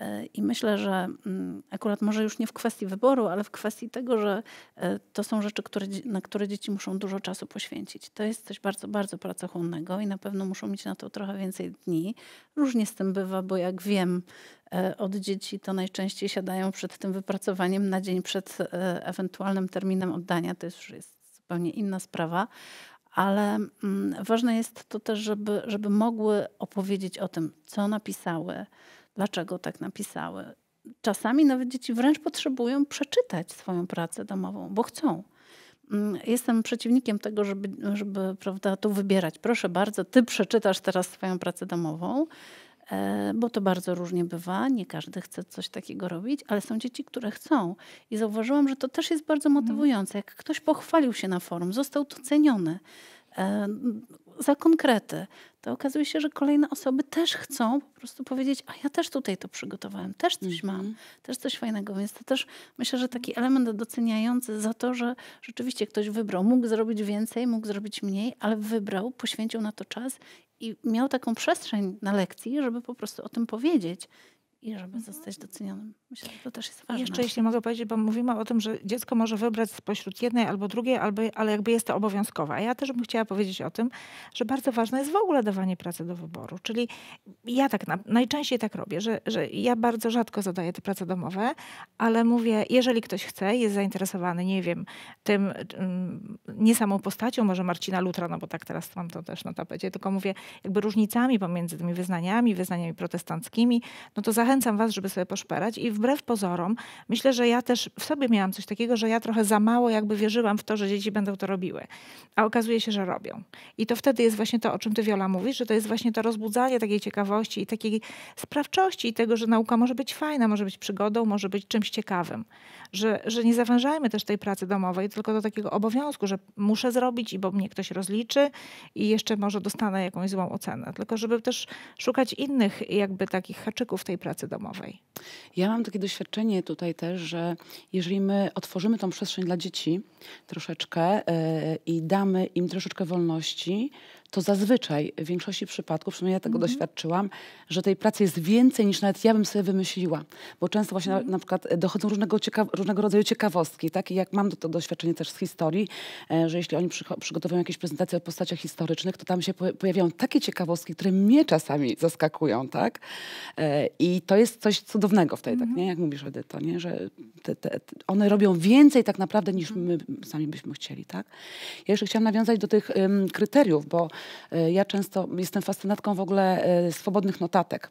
E, I myślę, że mm, akurat może już nie w kwestii wyboru, ale w kwestii tego, że e, to są rzeczy, które, na które dzieci muszą dużo czasu poświęcić. To jest coś bardzo, bardzo pracochłonnego i na pewno muszą mieć na to trochę więcej dni. Różnie z tym bywa, bo jak wiem e, od dzieci, to najczęściej siadają przed tym wypracowaniem na dzień przed ewentualnym terminem oddania. To już jest zupełnie inna sprawa ale mm, ważne jest to też, żeby, żeby mogły opowiedzieć o tym, co napisały, dlaczego tak napisały. Czasami nawet dzieci wręcz potrzebują przeczytać swoją pracę domową, bo chcą mm, jestem przeciwnikiem tego, żeby, żeby prawda, tu wybierać. Proszę bardzo, ty przeczytasz teraz swoją pracę domową. E, bo to bardzo różnie bywa. Nie każdy chce coś takiego robić, ale są dzieci, które chcą. I zauważyłam, że to też jest bardzo mhm. motywujące. Jak ktoś pochwalił się na forum, został doceniony e, za konkrety, to okazuje się, że kolejne osoby też chcą po prostu powiedzieć, a ja też tutaj to przygotowałem, też coś mhm. mam, też coś fajnego, więc to też myślę, że taki element doceniający za to, że rzeczywiście ktoś wybrał. Mógł zrobić więcej, mógł zrobić mniej, ale wybrał, poświęcił na to czas i miał taką przestrzeń na lekcji, żeby po prostu o tym powiedzieć i żeby mhm. zostać docenionym. Myślę, że to też jest ważne. Jeszcze jeśli mogę powiedzieć, bo mówimy o tym, że dziecko może wybrać spośród jednej albo drugiej, albo, ale jakby jest to obowiązkowe. A ja też bym chciała powiedzieć o tym, że bardzo ważne jest w ogóle dawanie pracy do wyboru. Czyli ja tak na, najczęściej tak robię, że, że ja bardzo rzadko zadaję te prace domowe, ale mówię, jeżeli ktoś chce, jest zainteresowany, nie wiem, tym um, nie samą postacią, może Marcina Lutra, no bo tak teraz mam to też na tapecie, tylko mówię jakby różnicami pomiędzy tymi wyznaniami, wyznaniami protestanckimi, no to zachęcam was, żeby sobie poszperać i wbrew pozorom, myślę, że ja też w sobie miałam coś takiego, że ja trochę za mało jakby wierzyłam w to, że dzieci będą to robiły. A okazuje się, że robią. I to wtedy jest właśnie to, o czym ty Wiola mówisz, że to jest właśnie to rozbudzanie takiej ciekawości i takiej sprawczości i tego, że nauka może być fajna, może być przygodą, może być czymś ciekawym. Że, że nie zawężajmy też tej pracy domowej tylko do takiego obowiązku, że muszę zrobić i bo mnie ktoś rozliczy i jeszcze może dostanę jakąś złą ocenę. Tylko żeby też szukać innych jakby takich haczyków tej pracy domowej. Ja mam takie doświadczenie tutaj też, że jeżeli my otworzymy tą przestrzeń dla dzieci troszeczkę e, i damy im troszeczkę wolności, to zazwyczaj w większości przypadków, przynajmniej ja tego mm -hmm. doświadczyłam, że tej pracy jest więcej niż nawet ja bym sobie wymyśliła. Bo często właśnie mm -hmm. na, na, przykład e, dochodzą różnego, różnego rodzaju ciekawostki, tak? I jak mam to doświadczenie też z historii, e, że jeśli oni przy, przygotowują jakieś prezentacje o postaciach historycznych, to tam się po, pojawiają takie ciekawostki, które mnie czasami zaskakują, tak? E, I to jest coś cudownego w mm -hmm. tak, mhm. nie? Jak mówisz, Edyto, nie? Że te, te, one robią więcej tak naprawdę niż mhm. my sami byśmy chcieli, tak? Ja jeszcze chciałam nawiązać do tych ym, kryteriów, bo E, ja często jestem fascynatką w ogóle e, swobodnych notatek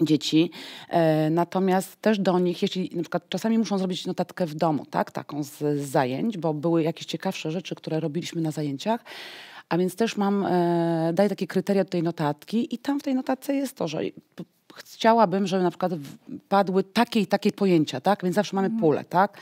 dzieci. E, natomiast też do nich, jeśli na przykład czasami muszą zrobić notatkę w domu, tak, taką z, zajęć, bo były jakieś ciekawsze rzeczy, które robiliśmy na zajęciach. A więc też mam, e, daję takie kryteria do tej notatki i tam w tej notatce jest to, że chciałabym, żeby na przykład padły takie i takie pojęcia, tak? Więc zawsze mamy mhm. pulę, tak?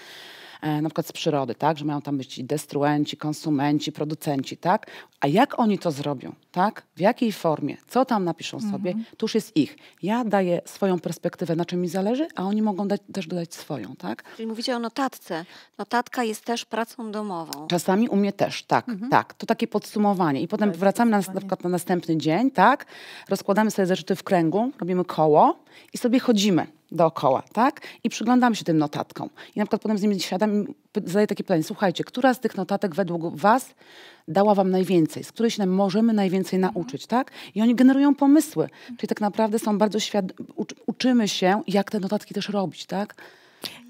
E, na przykład z przyrody, tak? że mają tam być destruenci, konsumenci, producenci, tak? A jak oni to zrobią, tak? W jakiej formie, co tam napiszą sobie, mhm. Tuż to już jest ich. Ja daję swoją perspektywę, na czym mi zależy, a oni mogą dać, też dodać swoją, tak? Czyli mówicie o notatce. Notatka jest też pracą domową. Czasami u mnie też, tak, mhm. tak. To takie podsumowanie. I potem wracamy na, na przykład na następny dzień, tak? Rozkładamy sobie te rzeczy w kręgu, robimy koło i sobie chodzimy dookoła, tak? I przyglądamy się tym notatkom. I na przykład potem z nimi siadam i zadaję takie pytanie, słuchajcie, która z tych notatek według was dała wam najwięcej, z której się możemy najwięcej mhm. nauczyć, tak? I oni generują pomysły, mhm. czyli tak naprawdę są bardzo świadomi, uczymy się, jak te notatki też robić, tak?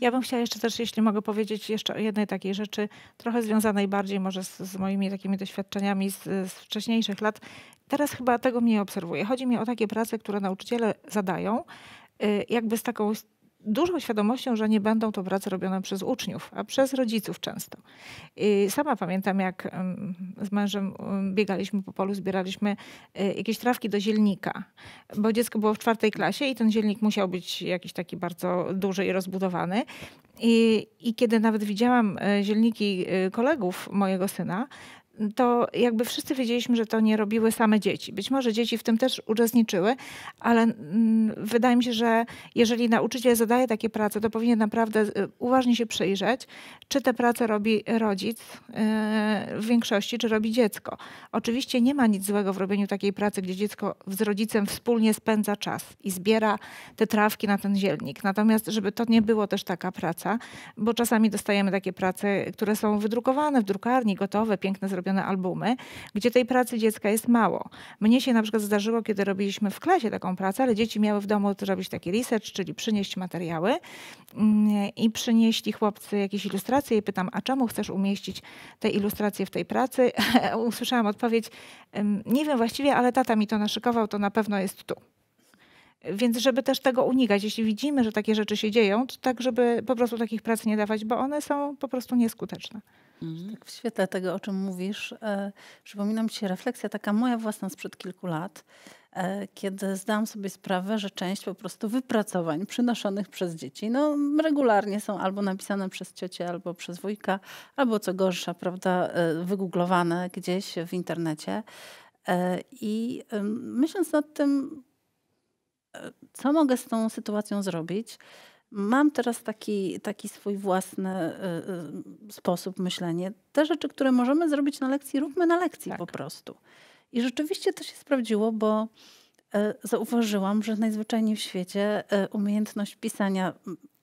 Ja bym chciała jeszcze też, jeśli mogę powiedzieć jeszcze o jednej takiej rzeczy, trochę związanej bardziej może z, z moimi takimi doświadczeniami z, z, wcześniejszych lat. Teraz chyba tego mniej obserwuję. Chodzi mi o takie prace, które nauczyciele zadają, Y, jakby z taką dużą świadomością, że nie będą to prace robione przez uczniów, a przez rodziców często. Y, sama pamiętam, jak z mężem biegaliśmy po polu, zbieraliśmy y, jakieś trawki do zielnika, bo dziecko było w czwartej klasie i ten zielnik musiał być jakiś taki bardzo duży i rozbudowany. I, i kiedy nawet widziałam e, zielniki e, kolegów mojego syna, to jakby wszyscy wiedzieliśmy, że to nie robiły same dzieci. Być może dzieci w tym też uczestniczyły, ale mm, wydaje mi się, że jeżeli nauczyciel zadaje takie prace, to powinien naprawdę y, uważnie się przyjrzeć, czy te prace robi rodzic y, w większości, czy robi dziecko. Oczywiście nie ma nic złego w robieniu takiej pracy, gdzie dziecko z rodzicem wspólnie spędza czas i zbiera te trawki na ten zielnik. Natomiast, żeby to nie było też taka praca, bo czasami dostajemy takie prace, które są wydrukowane w drukarni, gotowe, piękne zrobione, albumy, gdzie tej pracy dziecka jest mało. Mnie się na przykład zdarzyło, kiedy robiliśmy w klasie taką pracę, ale dzieci miały w domu zrobić taki research, czyli przynieść materiały mm, i przynieśli chłopcy jakieś ilustracje i pytam, a czemu chcesz umieścić te ilustracje w tej pracy? [LAUGHS] Usłyszałam odpowiedź, nie wiem właściwie, ale tata mi to naszykował, to na pewno jest tu. Więc żeby też tego unikać, jeśli widzimy, że takie rzeczy się dzieją, to tak, żeby po prostu takich prac nie dawać, bo one są po prostu nieskuteczne. Mhm. Tak w świetle tego, o czym mówisz, e, przypomina mi się refleksja taka moja własna sprzed kilku lat, e, kiedy zdałam sobie sprawę, że część po prostu wypracowań przynoszonych przez dzieci no, regularnie są albo napisane przez ciocię, albo przez wujka, albo co gorsza, prawda, e, wygooglowane gdzieś w internecie. E, I myśląc nad tym, e, co mogę z tą sytuacją zrobić, mam teraz taki, taki swój własny y, y, sposób myślenia. Te rzeczy, które możemy zrobić na lekcji, róbmy na lekcji tak. po prostu. I rzeczywiście to się sprawdziło, bo y, zauważyłam, że najzwyczajniej w świecie y, umiejętność pisania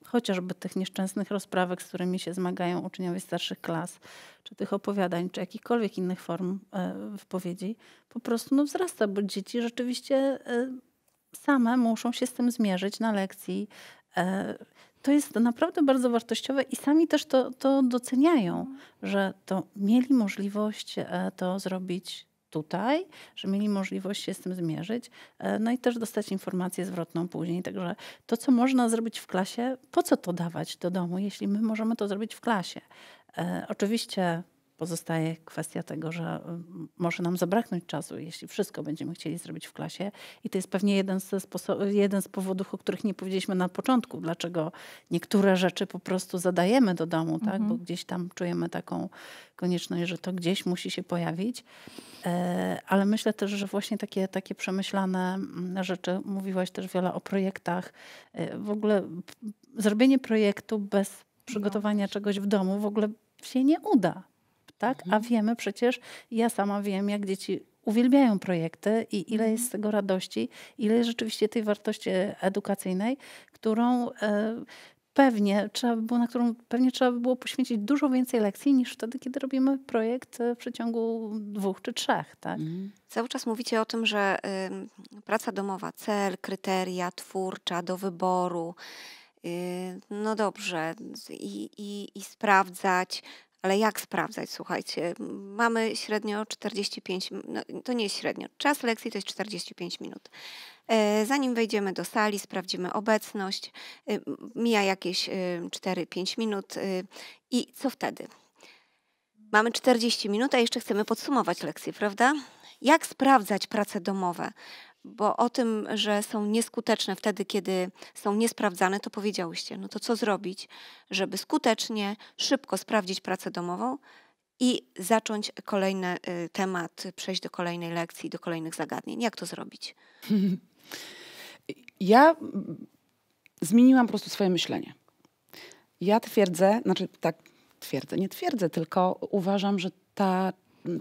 chociażby tych nieszczęsnych rozprawek, z którymi się zmagają uczniowie starszych klas, czy tych opowiadań, czy jakichkolwiek innych form y, wypowiedzi, po prostu no, wzrasta, bo dzieci rzeczywiście y, same muszą się z tym zmierzyć na lekcji, E, to jest naprawdę bardzo wartościowe i sami też to, to doceniają, że to mieli możliwość e, to zrobić tutaj, że mieli możliwość się z tym zmierzyć, e, no i też dostać informację zwrotną później. Także to, co można zrobić w klasie, po co to dawać do domu, jeśli my możemy to zrobić w klasie? Oczywiście Pozostaje kwestia tego, że y, może nam zabraknąć czasu, jeśli wszystko będziemy chcieli zrobić w klasie. I to jest pewnie jeden z, jeden z powodów, o których nie powiedzieliśmy na początku, dlaczego niektóre rzeczy po prostu zadajemy do domu, tak? mhm. tak? bo gdzieś tam czujemy taką konieczność, że to gdzieś musi się pojawić. E, ale myślę też, że właśnie takie, takie przemyślane mm, rzeczy, mówiłaś też wiele o projektach. E, w ogóle zrobienie projektu bez no. przygotowania czegoś w domu w ogóle się nie uda tak? Mhm. A wiemy przecież, ja sama wiem, jak dzieci uwielbiają projekty i ile mhm. jest z tego radości, ile jest rzeczywiście tej wartości edukacyjnej, którą e, pewnie trzeba by było, na którą pewnie trzeba by było poświęcić dużo więcej lekcji niż wtedy, kiedy robimy projekt e, w przeciągu dwóch czy trzech. Tak? Mhm. Cały czas mówicie o tym, że y, praca domowa, cel, kryteria, twórcza, do wyboru. Y, no dobrze, i, i, i sprawdzać, ale jak sprawdzać? Słuchajcie, mamy średnio 45, no, to nie jest średnio, czas lekcji to jest 45 minut. E, zanim wejdziemy do sali, sprawdzimy obecność, e, mija jakieś 4-5 e, minut i co wtedy? Mamy 40 minut, a jeszcze chcemy podsumować lekcję, prawda? Jak sprawdzać prace domowe? bo o tym, że są nieskuteczne wtedy, kiedy są niesprawdzane, to powiedziałyście. No to co zrobić, żeby skutecznie, szybko sprawdzić pracę domową i zacząć kolejny temat, przejść do kolejnej lekcji, do kolejnych zagadnień? Jak to zrobić? [LAUGHS] Ja zmieniłam po prostu swoje myślenie. Ja twierdzę, znaczy tak twierdzę, nie twierdzę, tylko uważam, że ta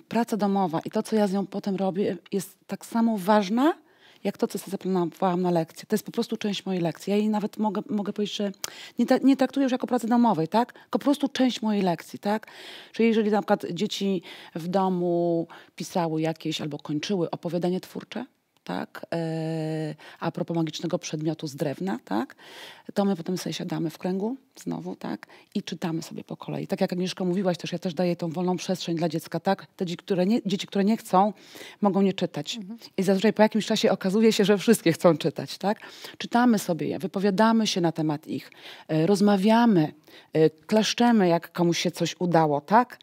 praca domowa i to, co ja z nią potem robię, jest tak samo ważna jak to, co sobie zaplanowałam na lekcję. To jest po prostu część mojej lekcji. Ja jej nawet mogę, mogę powiedzieć, że nie, ta, nie traktuję już jako pracy domowej, tak? Tylko po prostu część mojej lekcji, tak? Czyli jeżeli na przykład dzieci w domu pisały jakieś albo kończyły opowiadanie twórcze, tak, e, a propos magicznego przedmiotu z drewna, tak, to my potem sobie siadamy w kręgu znowu, tak, i czytamy sobie po kolei. Tak jak Agnieszka mówiłaś też, ja też daję tą wolną przestrzeń dla dziecka, tak, te dzieci, które nie, dzieci, które nie chcą, mogą nie czytać. Mhm. I zazwyczaj po jakimś czasie okazuje się, że wszystkie chcą czytać, tak. Czytamy sobie je, wypowiadamy się na temat ich, e, rozmawiamy, e, klaszczemy, jak komuś się coś udało, tak,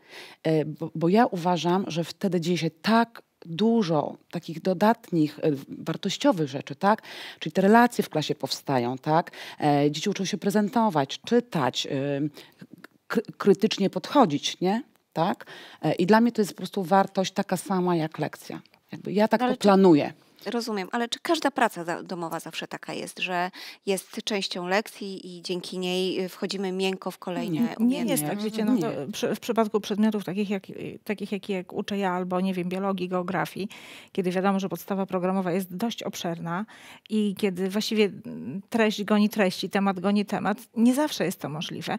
bo, bo ja uważam, że wtedy dzieje się tak dużo takich dodatnich, e, wartościowych rzeczy, tak? Czyli te relacje w klasie powstają, tak? E, dzieci uczą się prezentować, czytać, e, krytycznie podchodzić, nie? Tak? I dla mnie to jest po prostu wartość taka sama jak lekcja. Jakby ja tak Ale to planuję. Rozumiem, ale czy każda praca domowa zawsze taka jest, że jest częścią lekcji i dzięki niej y, wchodzimy miękko w kolejne Nie, nie jest tak, wiecie, mhm. no to przy, w przypadku przedmiotów takich jak, takich jak, jak uczę ja albo, nie wiem, biologii, geografii, kiedy wiadomo, że podstawa programowa jest dość obszerna i kiedy właściwie treść goni treści, temat goni temat, nie zawsze jest to możliwe.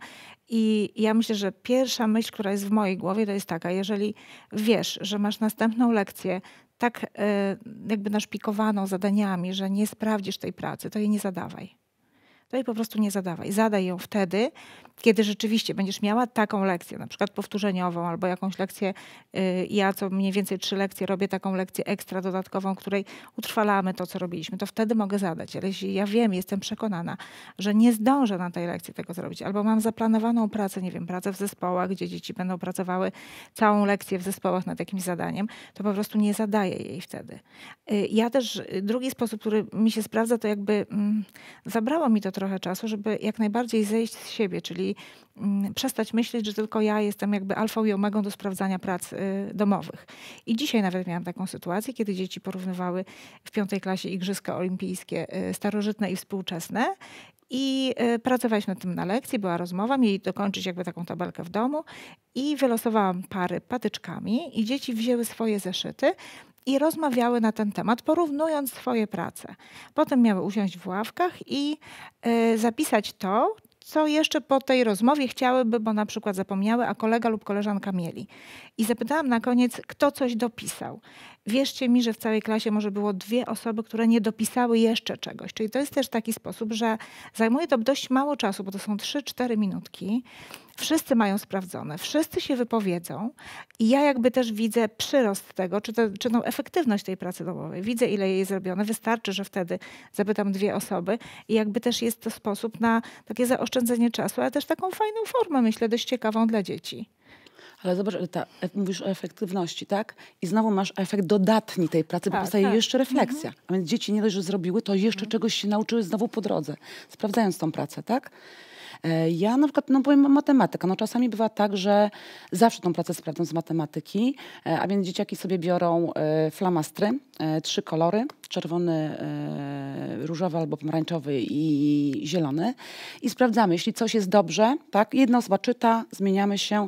I ja myślę, że pierwsza myśl, która jest w mojej głowie, to jest taka, jeżeli wiesz, że masz następną lekcję tak e, jakby naszpikowano zadaniami, że nie sprawdzisz tej pracy, to jej nie zadawaj to jej po prostu nie zadawaj. Zadaj ją wtedy, kiedy rzeczywiście będziesz miała taką lekcję, na przykład powtórzeniową albo jakąś lekcję, y, ja co mniej więcej trzy lekcje robię, taką lekcję ekstra dodatkową, której utrwalamy to, co robiliśmy, to wtedy mogę zadać. Ale jeśli ja wiem, jestem przekonana, że nie zdążę na tej lekcji tego zrobić, albo mam zaplanowaną pracę, nie wiem, pracę w zespołach, gdzie dzieci będą pracowały całą lekcję w zespołach nad jakimś zadaniem, to po prostu nie zadaję jej wtedy. Y, ja też, y, drugi sposób, który mi się sprawdza, to jakby mm, zabrało mi to trochę czasu, żeby jak najbardziej zejść z siebie, czyli mm, przestać myśleć, że tylko ja jestem jakby alfą i omegą do sprawdzania prac y, domowych. I dzisiaj nawet miałam taką sytuację, kiedy dzieci porównywały w piątej klasie Igrzyska Olimpijskie y, starożytne i współczesne i y, pracowaliśmy nad tym na lekcji, była rozmowa, mieli dokończyć jakby taką tabelkę w domu i wylosowałam pary patyczkami i dzieci wzięły swoje zeszyty i rozmawiały na ten temat, porównując swoje prace. Potem miały usiąść w ławkach i y, zapisać to, co jeszcze po tej rozmowie chciałyby, bo na przykład zapomniały, a kolega lub koleżanka mieli. I zapytałam na koniec, kto coś dopisał. Wierzcie mi, że w całej klasie może było dwie osoby, które nie dopisały jeszcze czegoś. Czyli to jest też taki sposób, że zajmuje to dość mało czasu, bo to są 3-4 minutki wszyscy mają sprawdzone, wszyscy się wypowiedzą i ja jakby też widzę przyrost tego, czy, te, czy tą efektywność tej pracy domowej. Widzę, ile jej zrobione. Wystarczy, że wtedy zapytam dwie osoby i jakby też jest to sposób na takie zaoszczędzenie czasu, ale też taką fajną formę, myślę, dość ciekawą dla dzieci. Ale zobacz, ta, e, mówisz o efektywności, tak? I znowu masz efekt dodatni tej pracy, tak, bo powstaje tak. jeszcze mhm. refleksja. Mhm. A więc dzieci nie dość, że zrobiły, to jeszcze mhm. czegoś się nauczyły znowu po drodze, sprawdzając tą pracę, tak? E, ja na przykład, no powiem matematyka, no czasami bywa tak, że zawsze tą pracę sprawdzam z matematyki, e, a więc dzieciaki sobie biorą e, flamastry, trzy kolory, czerwony, różowy albo pomarańczowy i zielony i sprawdzamy, jeśli coś jest dobrze, tak, jedna osoba czyta, zmieniamy się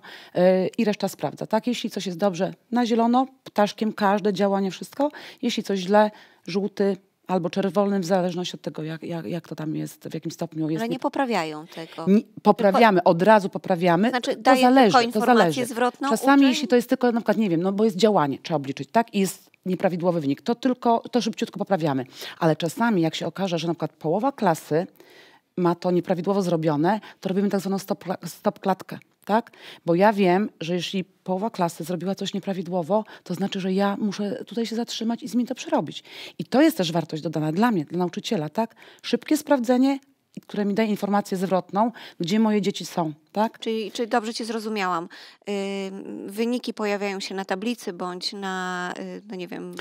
i reszta sprawdza, tak, jeśli coś jest dobrze, na zielono, ptaszkiem każde działanie, wszystko, jeśli coś źle, żółty, albo czerwonym, w zależności od tego, jak, jak, jak to tam jest, w jakim stopniu jest. Ale nie poprawiają tego. Nie, poprawiamy, od razu poprawiamy. Znaczy, to zależy, to zależy. zwrotną. Czasami, uczeń? jeśli to jest tylko, na przykład, nie wiem, no bo jest działanie, trzeba obliczyć, tak? I jest nieprawidłowy wynik, to tylko, to szybciutko poprawiamy. Ale czasami, jak się okaże, że na przykład połowa klasy ma to nieprawidłowo zrobione, to robimy tak zwaną stop, stop klatkę tak? Bo ja wiem, że jeśli połowa klasy zrobiła coś nieprawidłowo, to znaczy, że ja muszę tutaj się zatrzymać i z nimi to przerobić. I to jest też wartość dodana dla mnie, dla nauczyciela, tak? Szybkie sprawdzenie, które mi daje informację zwrotną, gdzie moje dzieci są. Tak? Czyli, czyli dobrze Cię zrozumiałam. Yy, wyniki pojawiają się na tablicy bądź na, yy, no nie wiem...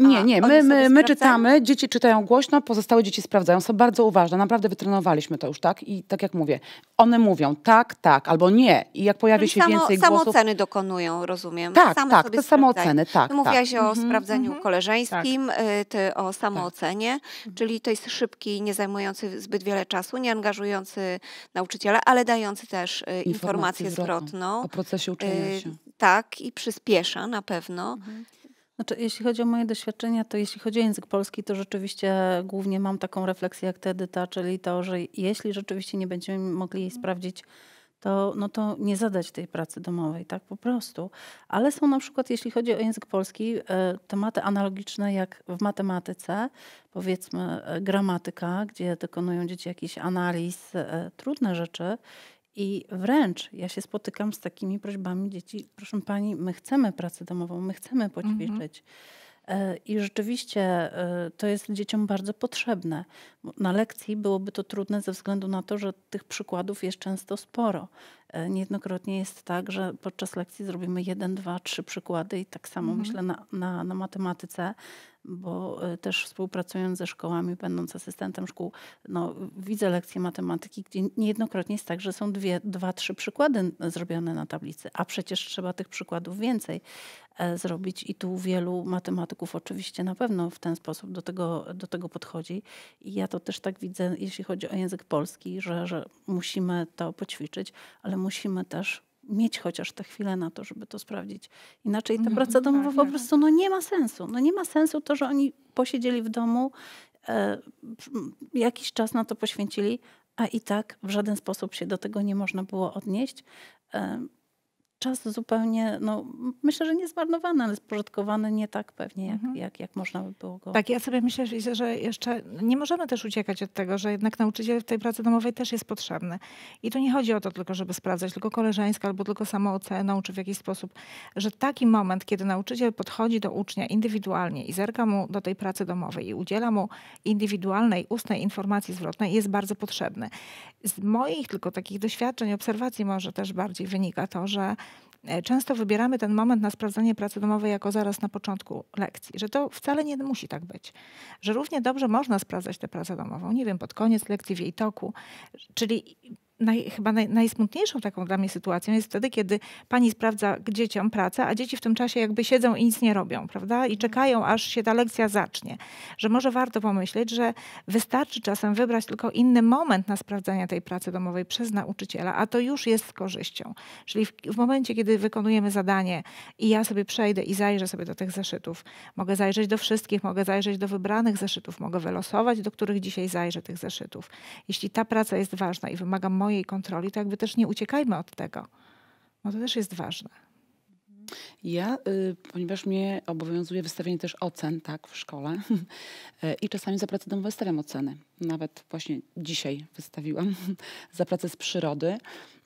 Nie, nie, my, my, my czytamy, dzieci czytają głośno, pozostałe dzieci sprawdzają, są bardzo uważne, naprawdę wytrenowaliśmy to już, tak? I tak jak mówię, one mówią tak, tak albo nie i jak pojawi się samo, więcej głosów... Samooceny dokonują, rozumiem. Tak, Same tak, te samooceny, tak. Ty mówiłaś tak. o mhm, sprawdzeniu mhm, koleżeńskim, tak. Y, ty o tak. samoocenie, tak. czyli to jest szybki, nie zajmujący zbyt wiele czasu, nie angażujący nauczyciela, ale dający też y, informację zwrotną. zwrotną. O procesie uczenia y, się. Tak, i przyspiesza na pewno. Mhm. Znaczy, jeśli chodzi o moje doświadczenia, to jeśli chodzi o język polski, to rzeczywiście głównie mam taką refleksję jak ta czyli to, że jeśli rzeczywiście nie będziemy mogli jej mhm. sprawdzić, to, no to nie zadać tej pracy domowej, tak po prostu. Ale są na przykład, jeśli chodzi o język polski, e, tematy analogiczne jak w matematyce, powiedzmy e, gramatyka, gdzie dokonują dzieci jakichś analiz, e, trudne rzeczy i wręcz ja się spotykam z takimi prośbami dzieci, proszę pani, my chcemy pracę domową, my chcemy mhm. poćwiczyć. Mhm. E, I rzeczywiście e, to jest dzieciom bardzo potrzebne. Na lekcji byłoby to trudne ze względu na to, że tych przykładów jest często sporo. E, niejednokrotnie jest tak, że podczas lekcji zrobimy jeden, dwa, trzy przykłady i tak samo mhm. myślę na, na, na matematyce, bo też współpracując ze szkołami, będąc asystentem szkół, no, widzę lekcje matematyki, gdzie niejednokrotnie jest tak, że są dwie, dwa, trzy przykłady zrobione na tablicy, a przecież trzeba tych przykładów więcej. E, zrobić i tu wielu matematyków oczywiście na pewno w ten sposób do tego, do tego podchodzi. I ja to też tak widzę, jeśli chodzi o język polski, że, że musimy to poćwiczyć, ale musimy też mieć chociaż tę chwilę na to, żeby to sprawdzić. Inaczej ta praca domowa po prostu no, nie ma sensu. No, nie ma sensu to, że oni posiedzieli w domu, e, jakiś czas na to poświęcili, a i tak w żaden sposób się do tego nie można było odnieść. E, czas zupełnie, no, myślę, że nie zmarnowany, ale spożytkowany nie tak pewnie, jak, mhm. jak, jak można by było go. Tak, ja sobie myślę, że jeszcze nie możemy też uciekać od tego, że jednak nauczyciel w tej pracy domowej też jest potrzebny. I tu nie chodzi o to tylko, żeby sprawdzać tylko koleżeńska albo tylko samooceną, czy w jakiś sposób, że taki moment, kiedy nauczyciel podchodzi do ucznia indywidualnie i zerka mu do tej pracy domowej i udziela mu indywidualnej, ustnej informacji zwrotnej, jest bardzo potrzebny. Z moich tylko takich doświadczeń, obserwacji może też bardziej wynika to, że E, często wybieramy ten moment na sprawdzenie pracy domowej jako zaraz na początku lekcji, że to wcale nie musi tak być, że równie dobrze można sprawdzać tę pracę domową, nie wiem, pod koniec lekcji, w jej toku, czyli naj, chyba naj, najsmutniejszą taką dla mnie sytuacją jest wtedy, kiedy pani sprawdza dzieciom pracę, a dzieci w tym czasie jakby siedzą i nic nie robią, prawda? I mhm. czekają, aż się ta lekcja zacznie. Że może warto pomyśleć, że wystarczy czasem wybrać tylko inny moment na sprawdzanie tej pracy domowej przez nauczyciela, a to już jest z korzyścią. Czyli w, w momencie, kiedy wykonujemy zadanie i ja sobie przejdę i zajrzę sobie do tych zeszytów, mogę zajrzeć do wszystkich, mogę zajrzeć do wybranych zeszytów, mogę wylosować, do których dzisiaj zajrzę tych zeszytów. Jeśli ta praca jest ważna i wymaga mojej mojej kontroli, to jakby też nie uciekajmy od tego, bo no to też jest ważne. Ja, y, ponieważ mnie obowiązuje wystawienie też ocen, tak, w szkole [LAUGHS] y, i czasami za pracę domową wystawiam oceny. Nawet właśnie dzisiaj wystawiłam [LAUGHS] za pracę z przyrody,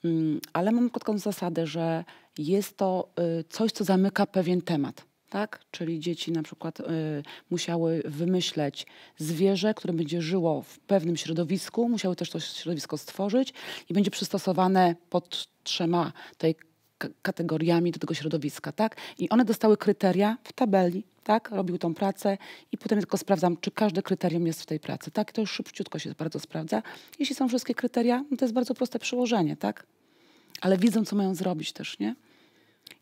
y, ale mam krótką zasadę, że jest to y, coś, co zamyka pewien temat tak? Czyli dzieci na przykład y, musiały wymyśleć zwierzę, które będzie żyło w pewnym środowisku, musiały też to środowisko stworzyć i będzie przystosowane pod trzema tej kategoriami do tego środowiska, tak? I one dostały kryteria w tabeli, tak? Robił tą pracę i potem tylko sprawdzam, czy każde kryterium jest w tej pracy, tak? I to już szybciutko się bardzo sprawdza. Jeśli są wszystkie kryteria, no to jest bardzo proste przełożenie, tak? Ale widzą, co mają zrobić też, nie?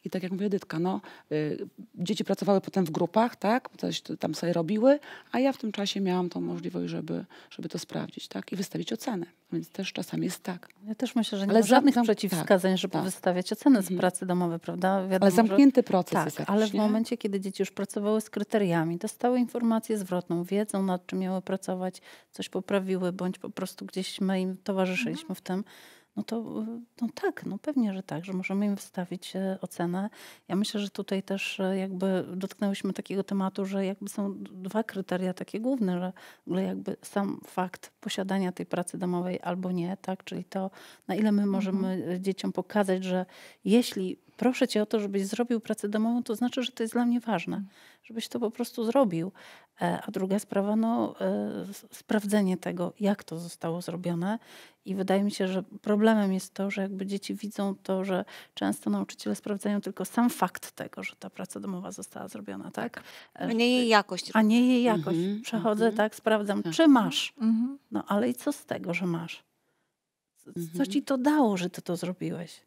I tak jak mówię, Edytka, no, y, dzieci pracowały potem w grupach, tak, coś tam sobie robiły, a ja w tym czasie miałam tą możliwość, żeby, żeby to sprawdzić, tak, i wystawić ocenę. Więc też czasami jest tak. Ja też myślę, że nie ale ma żadnych tam, przeciwwskazań, tak, żeby tak. wystawiać ocenę z mhm. pracy domowej, prawda? Wiadomo, ale zamknięty że... proces tak, jest ale w momencie, kiedy dzieci już pracowały z kryteriami, dostały informację zwrotną, wiedzą nad czym miały pracować, coś poprawiły, bądź po prostu gdzieś my im towarzyszyliśmy mhm. w tym, no to y, no tak, no pewnie, że tak, że możemy im wystawić e, ocenę. Ja myślę, że tutaj też e, jakby dotknęłyśmy takiego tematu, że jakby są dwa kryteria takie główne, że w ogóle jakby sam fakt posiadania tej pracy domowej albo nie, tak, czyli to na ile my możemy mhm. E, dzieciom pokazać, że jeśli proszę cię o to, żebyś zrobił pracę domową, to znaczy, że to jest dla mnie ważne, żebyś to po prostu zrobił. E, a druga sprawa, no, e, sprawdzenie tego, jak to zostało zrobione. I wydaje mi się, że problemem jest to, że jakby dzieci widzą to, że często nauczyciele sprawdzają tylko sam fakt tego, że ta praca domowa została zrobiona, tak? tak. E, a nie jej jakość. A nie jej jakość. Mhm, Przechodzę, mhm. tak, sprawdzam, tak. czy masz. Mhm. No ale i co z tego, że masz? Co mhm. ci to dało, że ty to zrobiłeś?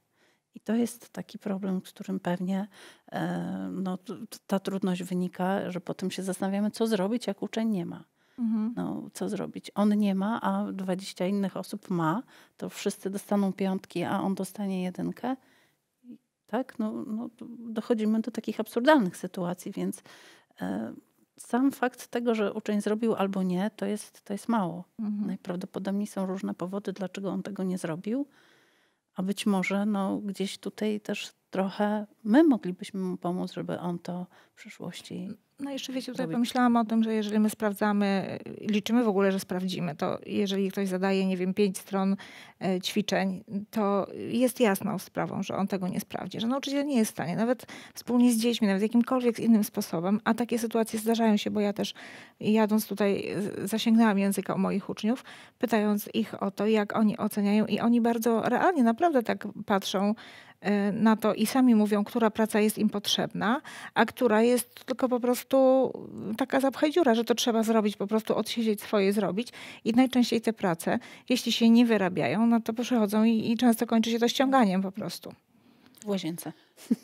I to jest taki problem, z którym pewnie e, no, ta trudność wynika, że potem się zastanawiamy, co zrobić, jak uczeń nie ma. Mhm. No, co zrobić? On nie ma, a 20 innych osób ma, to wszyscy dostaną piątki, a on dostanie jedynkę. Tak? No, no, dochodzimy do takich absurdalnych sytuacji, więc e, sam fakt tego, że uczeń zrobił albo nie, to jest, to jest mało. Mhm. Najprawdopodobniej są różne powody, dlaczego on tego nie zrobił. A być może no, gdzieś tutaj też trochę my moglibyśmy mu pomóc, żeby on to w przyszłości no jeszcze wiecie, tutaj robić. pomyślałam o tym, że jeżeli my sprawdzamy, liczymy w ogóle, że sprawdzimy, to jeżeli ktoś zadaje, nie wiem, pięć stron e, ćwiczeń, to jest jasną sprawą, że on tego nie sprawdzi, że nauczyciel nie jest w stanie, nawet wspólnie z dziećmi, nawet jakimkolwiek innym sposobem, a takie sytuacje zdarzają się, bo ja też jadąc tutaj zasięgnęłam języka u moich uczniów, pytając ich o to, jak oni oceniają i oni bardzo realnie, naprawdę tak patrzą, Y, na to i sami mówią, która praca jest im potrzebna, a która jest tylko po prostu taka zapchaj dziura, że to trzeba zrobić, po prostu odsiedzieć swoje zrobić. I najczęściej te prace, jeśli się nie wyrabiają, no to przychodzą i, i często kończy się to ściąganiem po prostu. W łazience.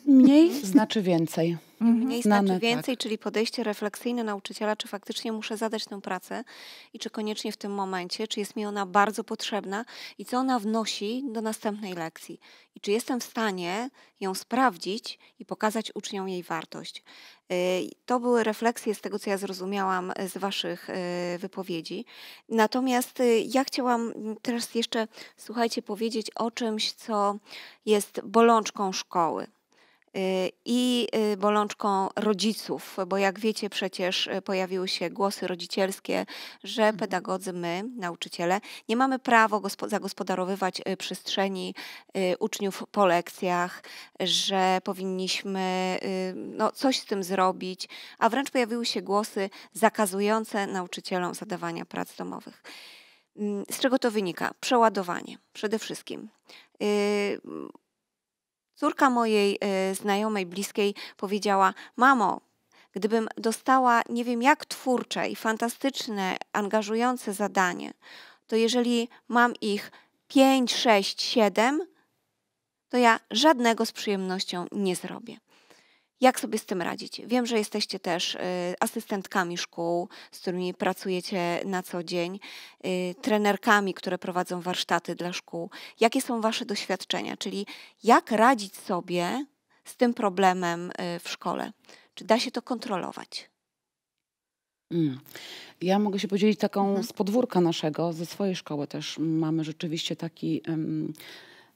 Mniej znaczy więcej. Mhm. Mniej znaczy tak. więcej, tak. czyli podejście refleksyjne nauczyciela, czy faktycznie muszę zadać tę pracę i czy koniecznie w tym momencie, czy jest mi ona bardzo potrzebna i co ona wnosi do następnej lekcji. I czy jestem w stanie ją sprawdzić i pokazać uczniom jej wartość. Y, to były refleksje z tego, co ja zrozumiałam y, z Waszych y, wypowiedzi. Natomiast ja chciałam mm, teraz jeszcze, słuchajcie, powiedzieć o czymś, co jest bolączką szkoły. Y, i y, bolączką rodziców, bo jak wiecie przecież y, pojawiły się głosy rodzicielskie, że mhm. pedagodzy, my, nauczyciele, nie mamy prawa zagospodarowywać przestrzeni uczniów po lekcjach, że powinniśmy no, coś z tym zrobić, a wręcz pojawiły się głosy zakazujące nauczycielom zadawania prac domowych. Mm, z czego to wynika? Przeładowanie przede wszystkim. Córka mojej e, znajomej, bliskiej powiedziała: Mamo, gdybym dostała nie wiem jak twórcze i fantastyczne, angażujące zadanie, to jeżeli mam ich 5, 6, 7, to ja żadnego z przyjemnością nie zrobię. Jak sobie z tym radzić? Wiem, że jesteście też y, asystentkami szkół, z którymi pracujecie na co dzień, y, trenerkami, które prowadzą warsztaty dla szkół. Jakie są Wasze doświadczenia, czyli jak radzić sobie z tym problemem y, w szkole? Czy da się to kontrolować? Mm. Ja mogę się podzielić taką mhm. z podwórka naszego, ze swojej szkoły też mamy rzeczywiście taki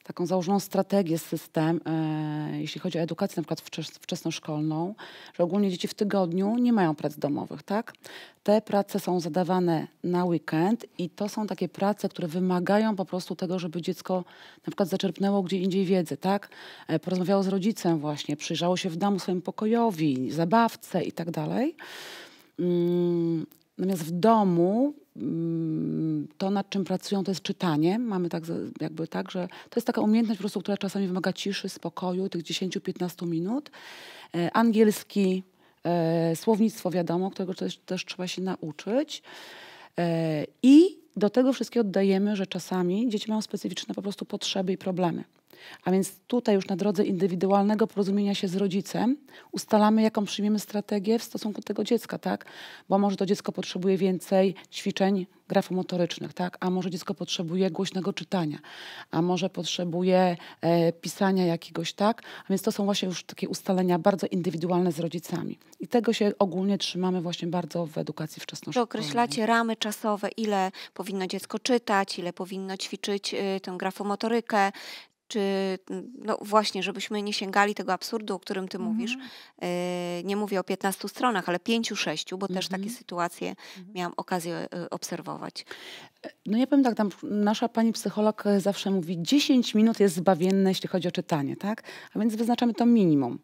taką założoną strategię, system, e, jeśli chodzi o edukację na przykład wczes wczesnoszkolną, że ogólnie dzieci w tygodniu nie mają prac domowych, tak? Te prace są zadawane na weekend i to są takie prace, które wymagają po prostu tego, żeby dziecko na przykład zaczerpnęło gdzie indziej wiedzy, tak? E, porozmawiało z rodzicem właśnie, przyjrzało się w domu swoim pokojowi, zabawce i tak dalej. Mm, natomiast w domu Mm, to, nad czym pracują, to jest czytanie. Mamy tak, jakby tak, że to jest taka umiejętność po prostu, która czasami wymaga ciszy, spokoju, tych 10-15 minut. E, angielski, e, słownictwo wiadomo, którego też, też trzeba się nauczyć. E, I do tego wszystkiego oddajemy że czasami dzieci mają specyficzne po prostu potrzeby i problemy. A więc tutaj już na drodze indywidualnego porozumienia się z rodzicem ustalamy, jaką przyjmiemy strategię w stosunku do tego dziecka, tak? Bo może to dziecko potrzebuje więcej ćwiczeń grafomotorycznych, tak? A może dziecko potrzebuje głośnego czytania, a może potrzebuje e, pisania jakiegoś, tak? A więc to są właśnie już takie ustalenia bardzo indywidualne z rodzicami. I tego się ogólnie trzymamy właśnie bardzo w edukacji wczesnoszkolnej. określacie ramy czasowe, ile powinno dziecko czytać, ile powinno ćwiczyć y, tę grafomotorykę, czy no właśnie, żebyśmy nie sięgali tego absurdu, o którym ty mówisz. Mhm. E, nie mówię o 15 stronach, ale 5-6, bo też takie mhm. sytuacje mhm. miałam okazję e, obserwować. E, no ja powiem tak, tam nasza pani psycholog zawsze mówi, 10 minut jest zbawienne, jeśli chodzi o czytanie, tak? A więc wyznaczamy to minimum.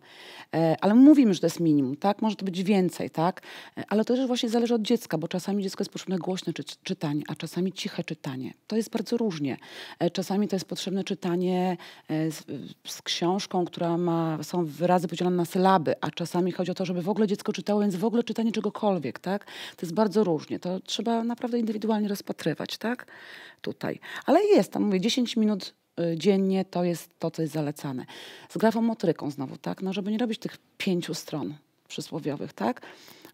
Ale mówimy, że to jest minimum, tak? Może to być więcej, tak? Ale to też właśnie zależy od dziecka, bo czasami dziecko jest potrzebne głośne czy czytanie, a czasami ciche czytanie. To jest bardzo różnie. Czasami to jest potrzebne czytanie E, z, z, książką, która ma, są wyrazy podzielone na sylaby, a czasami chodzi o to, żeby w ogóle dziecko czytało, więc w ogóle czytanie czegokolwiek, tak? To jest bardzo różnie. To trzeba naprawdę indywidualnie rozpatrywać, tak? Tutaj. Ale jest, tam mówię, 10 minut y, dziennie to jest to, co jest zalecane. Z grafą motryką znowu, tak? No, żeby nie robić tych pięciu stron przysłowiowych, tak?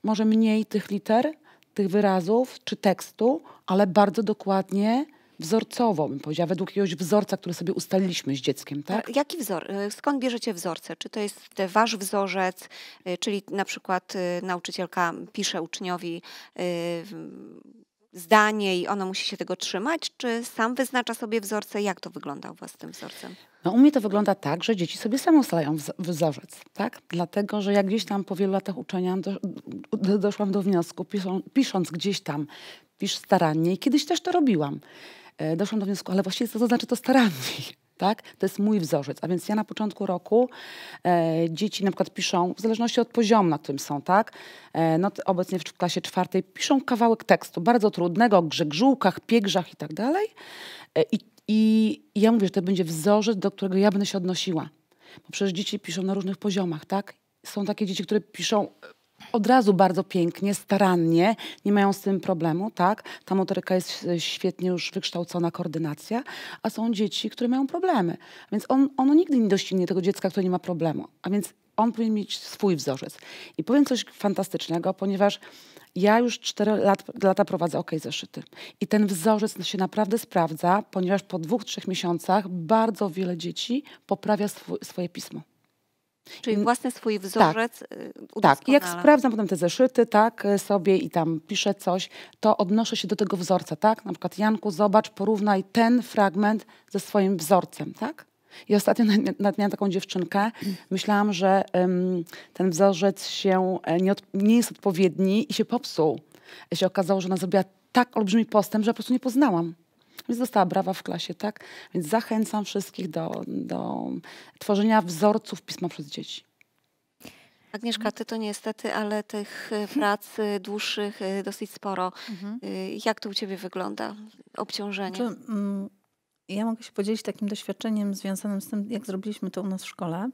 Może mniej tych liter, tych wyrazów czy tekstu, ale bardzo dokładnie wzorcowo, bym powiedziała, według jakiegoś wzorca, który sobie ustaliliśmy z dzieckiem, tak? E, jaki wzor? E, skąd bierzecie wzorce? Czy to jest wasz wzorzec, e, czyli na przykład nauczycielka pisze uczniowi zdanie i ono musi się tego trzymać, czy sam wyznacza sobie wzorce? Jak to wygląda u was z tym wzorcem? No, u mnie to wygląda tak, że dzieci sobie same ustalają wzorzec, tak? Dlatego, że jak gdzieś tam po wielu latach uczenia do, doszłam do wniosku, pisząc gdzieś tam, pisz starannie i kiedyś też to robiłam, E, doszłam do wniosku, ale właściwie co to znaczy to starannie? [LAUGHS] Tak? To jest mój wzorzec. A więc ja na początku roku e, dzieci na przykład piszą, w zależności od poziomu, na którym są, tak? E, no, obecnie w klasie czwartej piszą kawałek tekstu, bardzo trudnego, o grzegżółkach, piegrzach i tak dalej. E, i, I ja mówię, że to będzie wzorzec, do którego ja będę się odnosiła. Bo przecież dzieci piszą na różnych poziomach, tak? Są takie dzieci, które piszą e, od razu bardzo pięknie, starannie, nie mają z tym problemu, tak? Ta motoryka jest e, świetnie już wykształcona, koordynacja, a są dzieci, które mają problemy. Więc on, ono nigdy nie doścignie tego dziecka, które nie ma problemu. A więc on powinien mieć swój wzorzec. I powiem coś fantastycznego, ponieważ ja już 4 lat, lata prowadzę OK Zeszyty. I ten wzorzec się naprawdę sprawdza, ponieważ po dwóch, trzech miesiącach bardzo wiele dzieci poprawia swój, swoje pismo. Czyli własny swój tak, wzorzec y, tak, tak, jak sprawdzam potem te zeszyty, tak, y, sobie i tam piszę coś, to odnoszę się do tego wzorca, tak? Na przykład Janku, zobacz, porównaj ten fragment ze swoim wzorcem, tak? I ostatnio nawet taką dziewczynkę. Myślałam, że um, ten wzorzec się e, nie, od, nie jest odpowiedni i się popsuł. I się okazało, że ona zrobiła tak olbrzymi postęp, że po prostu nie poznałam. Więc została brawa w klasie, tak? Więc zachęcam wszystkich do, do tworzenia wzorców pisma przez dzieci. Agnieszka, ty to niestety, ale tych e, prac e, dłuższych e, dosyć sporo. Mhm. Jak to u ciebie wygląda? Obciążenie? Czy, znaczy, mm, ja mogę się podzielić takim doświadczeniem związanym z tym, jak zrobiliśmy to u nas w szkole.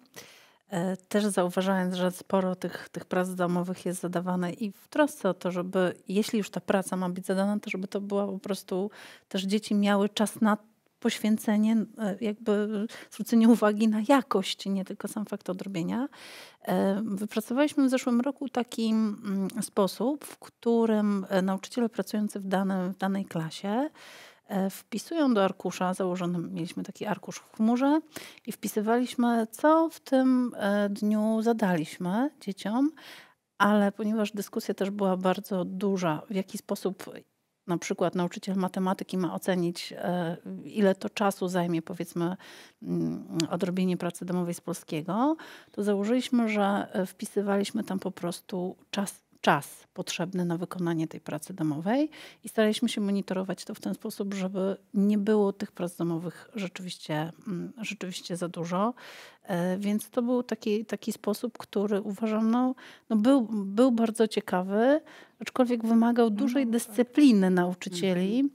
E, też zauważając, że sporo tych, tych prac domowych jest zadawane i w trosce o to, żeby jeśli już ta praca ma być zadana, to żeby to była po prostu też dzieci miały czas na poświęcenie, e, jakby zwrócenie uwagi na jakość, nie tylko sam fakt odrobienia. E, wypracowaliśmy w zeszłym roku taki mm, sposób, w którym nauczyciele pracujący w, danym, w danej klasie E, wpisują do arkusza, założony mieliśmy taki arkusz w chmurze i wpisywaliśmy, co w tym e, dniu zadaliśmy dzieciom, ale ponieważ dyskusja też była bardzo duża, w jaki sposób na przykład nauczyciel matematyki ma ocenić, e, ile to czasu zajmie, powiedzmy, mm, odrobienie pracy domowej z polskiego, to założyliśmy, że wpisywaliśmy tam po prostu czas czas potrzebny na wykonanie tej pracy domowej i staraliśmy się monitorować to w ten sposób, żeby nie było tych prac domowych rzeczywiście, mm, rzeczywiście za dużo. E, więc to był taki, taki sposób, który uważam, no, no był, był bardzo ciekawy, aczkolwiek wymagał dużej no, tak. dyscypliny nauczycieli, mhm.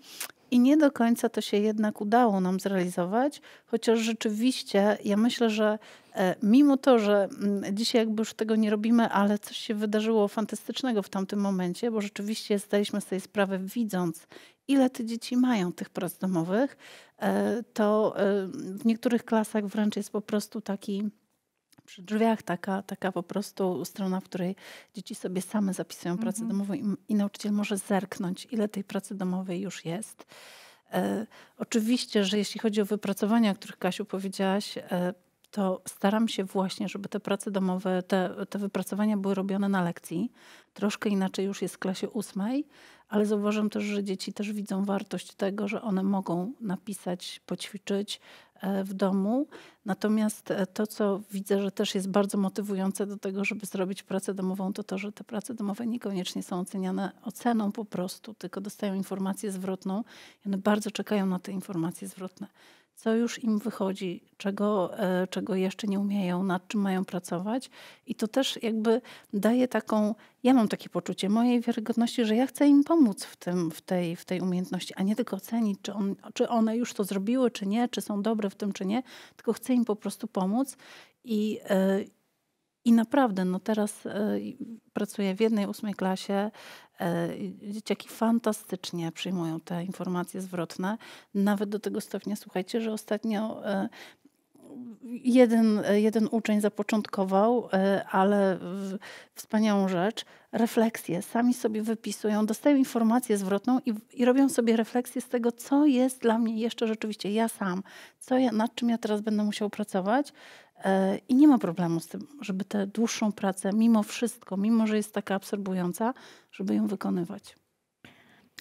I nie do końca to się jednak udało nam zrealizować, chociaż rzeczywiście ja myślę, że e, mimo to, że mm, dzisiaj jakby już tego nie robimy, ale coś się wydarzyło fantastycznego w tamtym momencie, bo rzeczywiście zdaliśmy sobie sprawę widząc, ile te dzieci mają tych prac domowych, e, to e, w niektórych klasach wręcz jest po prostu taki przy drzwiach taka, taka po prostu strona, w której dzieci sobie same zapisują mhm. pracę domową i, i, nauczyciel może zerknąć, ile tej pracy domowej już jest. E, oczywiście, że jeśli chodzi o wypracowania, o których Kasiu powiedziałaś, e, to staram się właśnie, żeby te prace domowe, te, te wypracowania były robione na lekcji. Troszkę inaczej już jest w klasie ósmej, ale zauważam też, że dzieci też widzą wartość tego, że one mogą napisać, poćwiczyć, E, w domu. Natomiast e, to, co widzę, że też jest bardzo motywujące do tego, żeby zrobić pracę domową, to to, że te prace domowe niekoniecznie są oceniane oceną po prostu, tylko dostają informację zwrotną i one bardzo czekają na te informacje zwrotne co już im wychodzi, czego, e, czego jeszcze nie umieją, nad czym mają pracować. I to też jakby daje taką, ja mam takie poczucie mojej wiarygodności, że ja chcę im pomóc w, tym, w, tej, w tej umiejętności, a nie tylko ocenić, czy, on, czy one już to zrobiły, czy nie, czy są dobre w tym, czy nie, tylko chcę im po prostu pomóc. I, e, i naprawdę, no teraz e, pracuję w jednej ósmej klasie. E, dzieciaki fantastycznie przyjmują te informacje zwrotne. Nawet do tego stopnia, słuchajcie, że ostatnio e, jeden, jeden uczeń zapoczątkował, ale wspaniałą rzecz, refleksje. Sami sobie wypisują, dostają informację zwrotną i, i robią sobie refleksję z tego, co jest dla mnie jeszcze rzeczywiście ja sam, co ja, nad czym ja teraz będę musiał pracować, E, I nie ma problemu z tym, żeby tę dłuższą pracę, mimo wszystko, mimo że jest taka absorbująca, żeby ją wykonywać.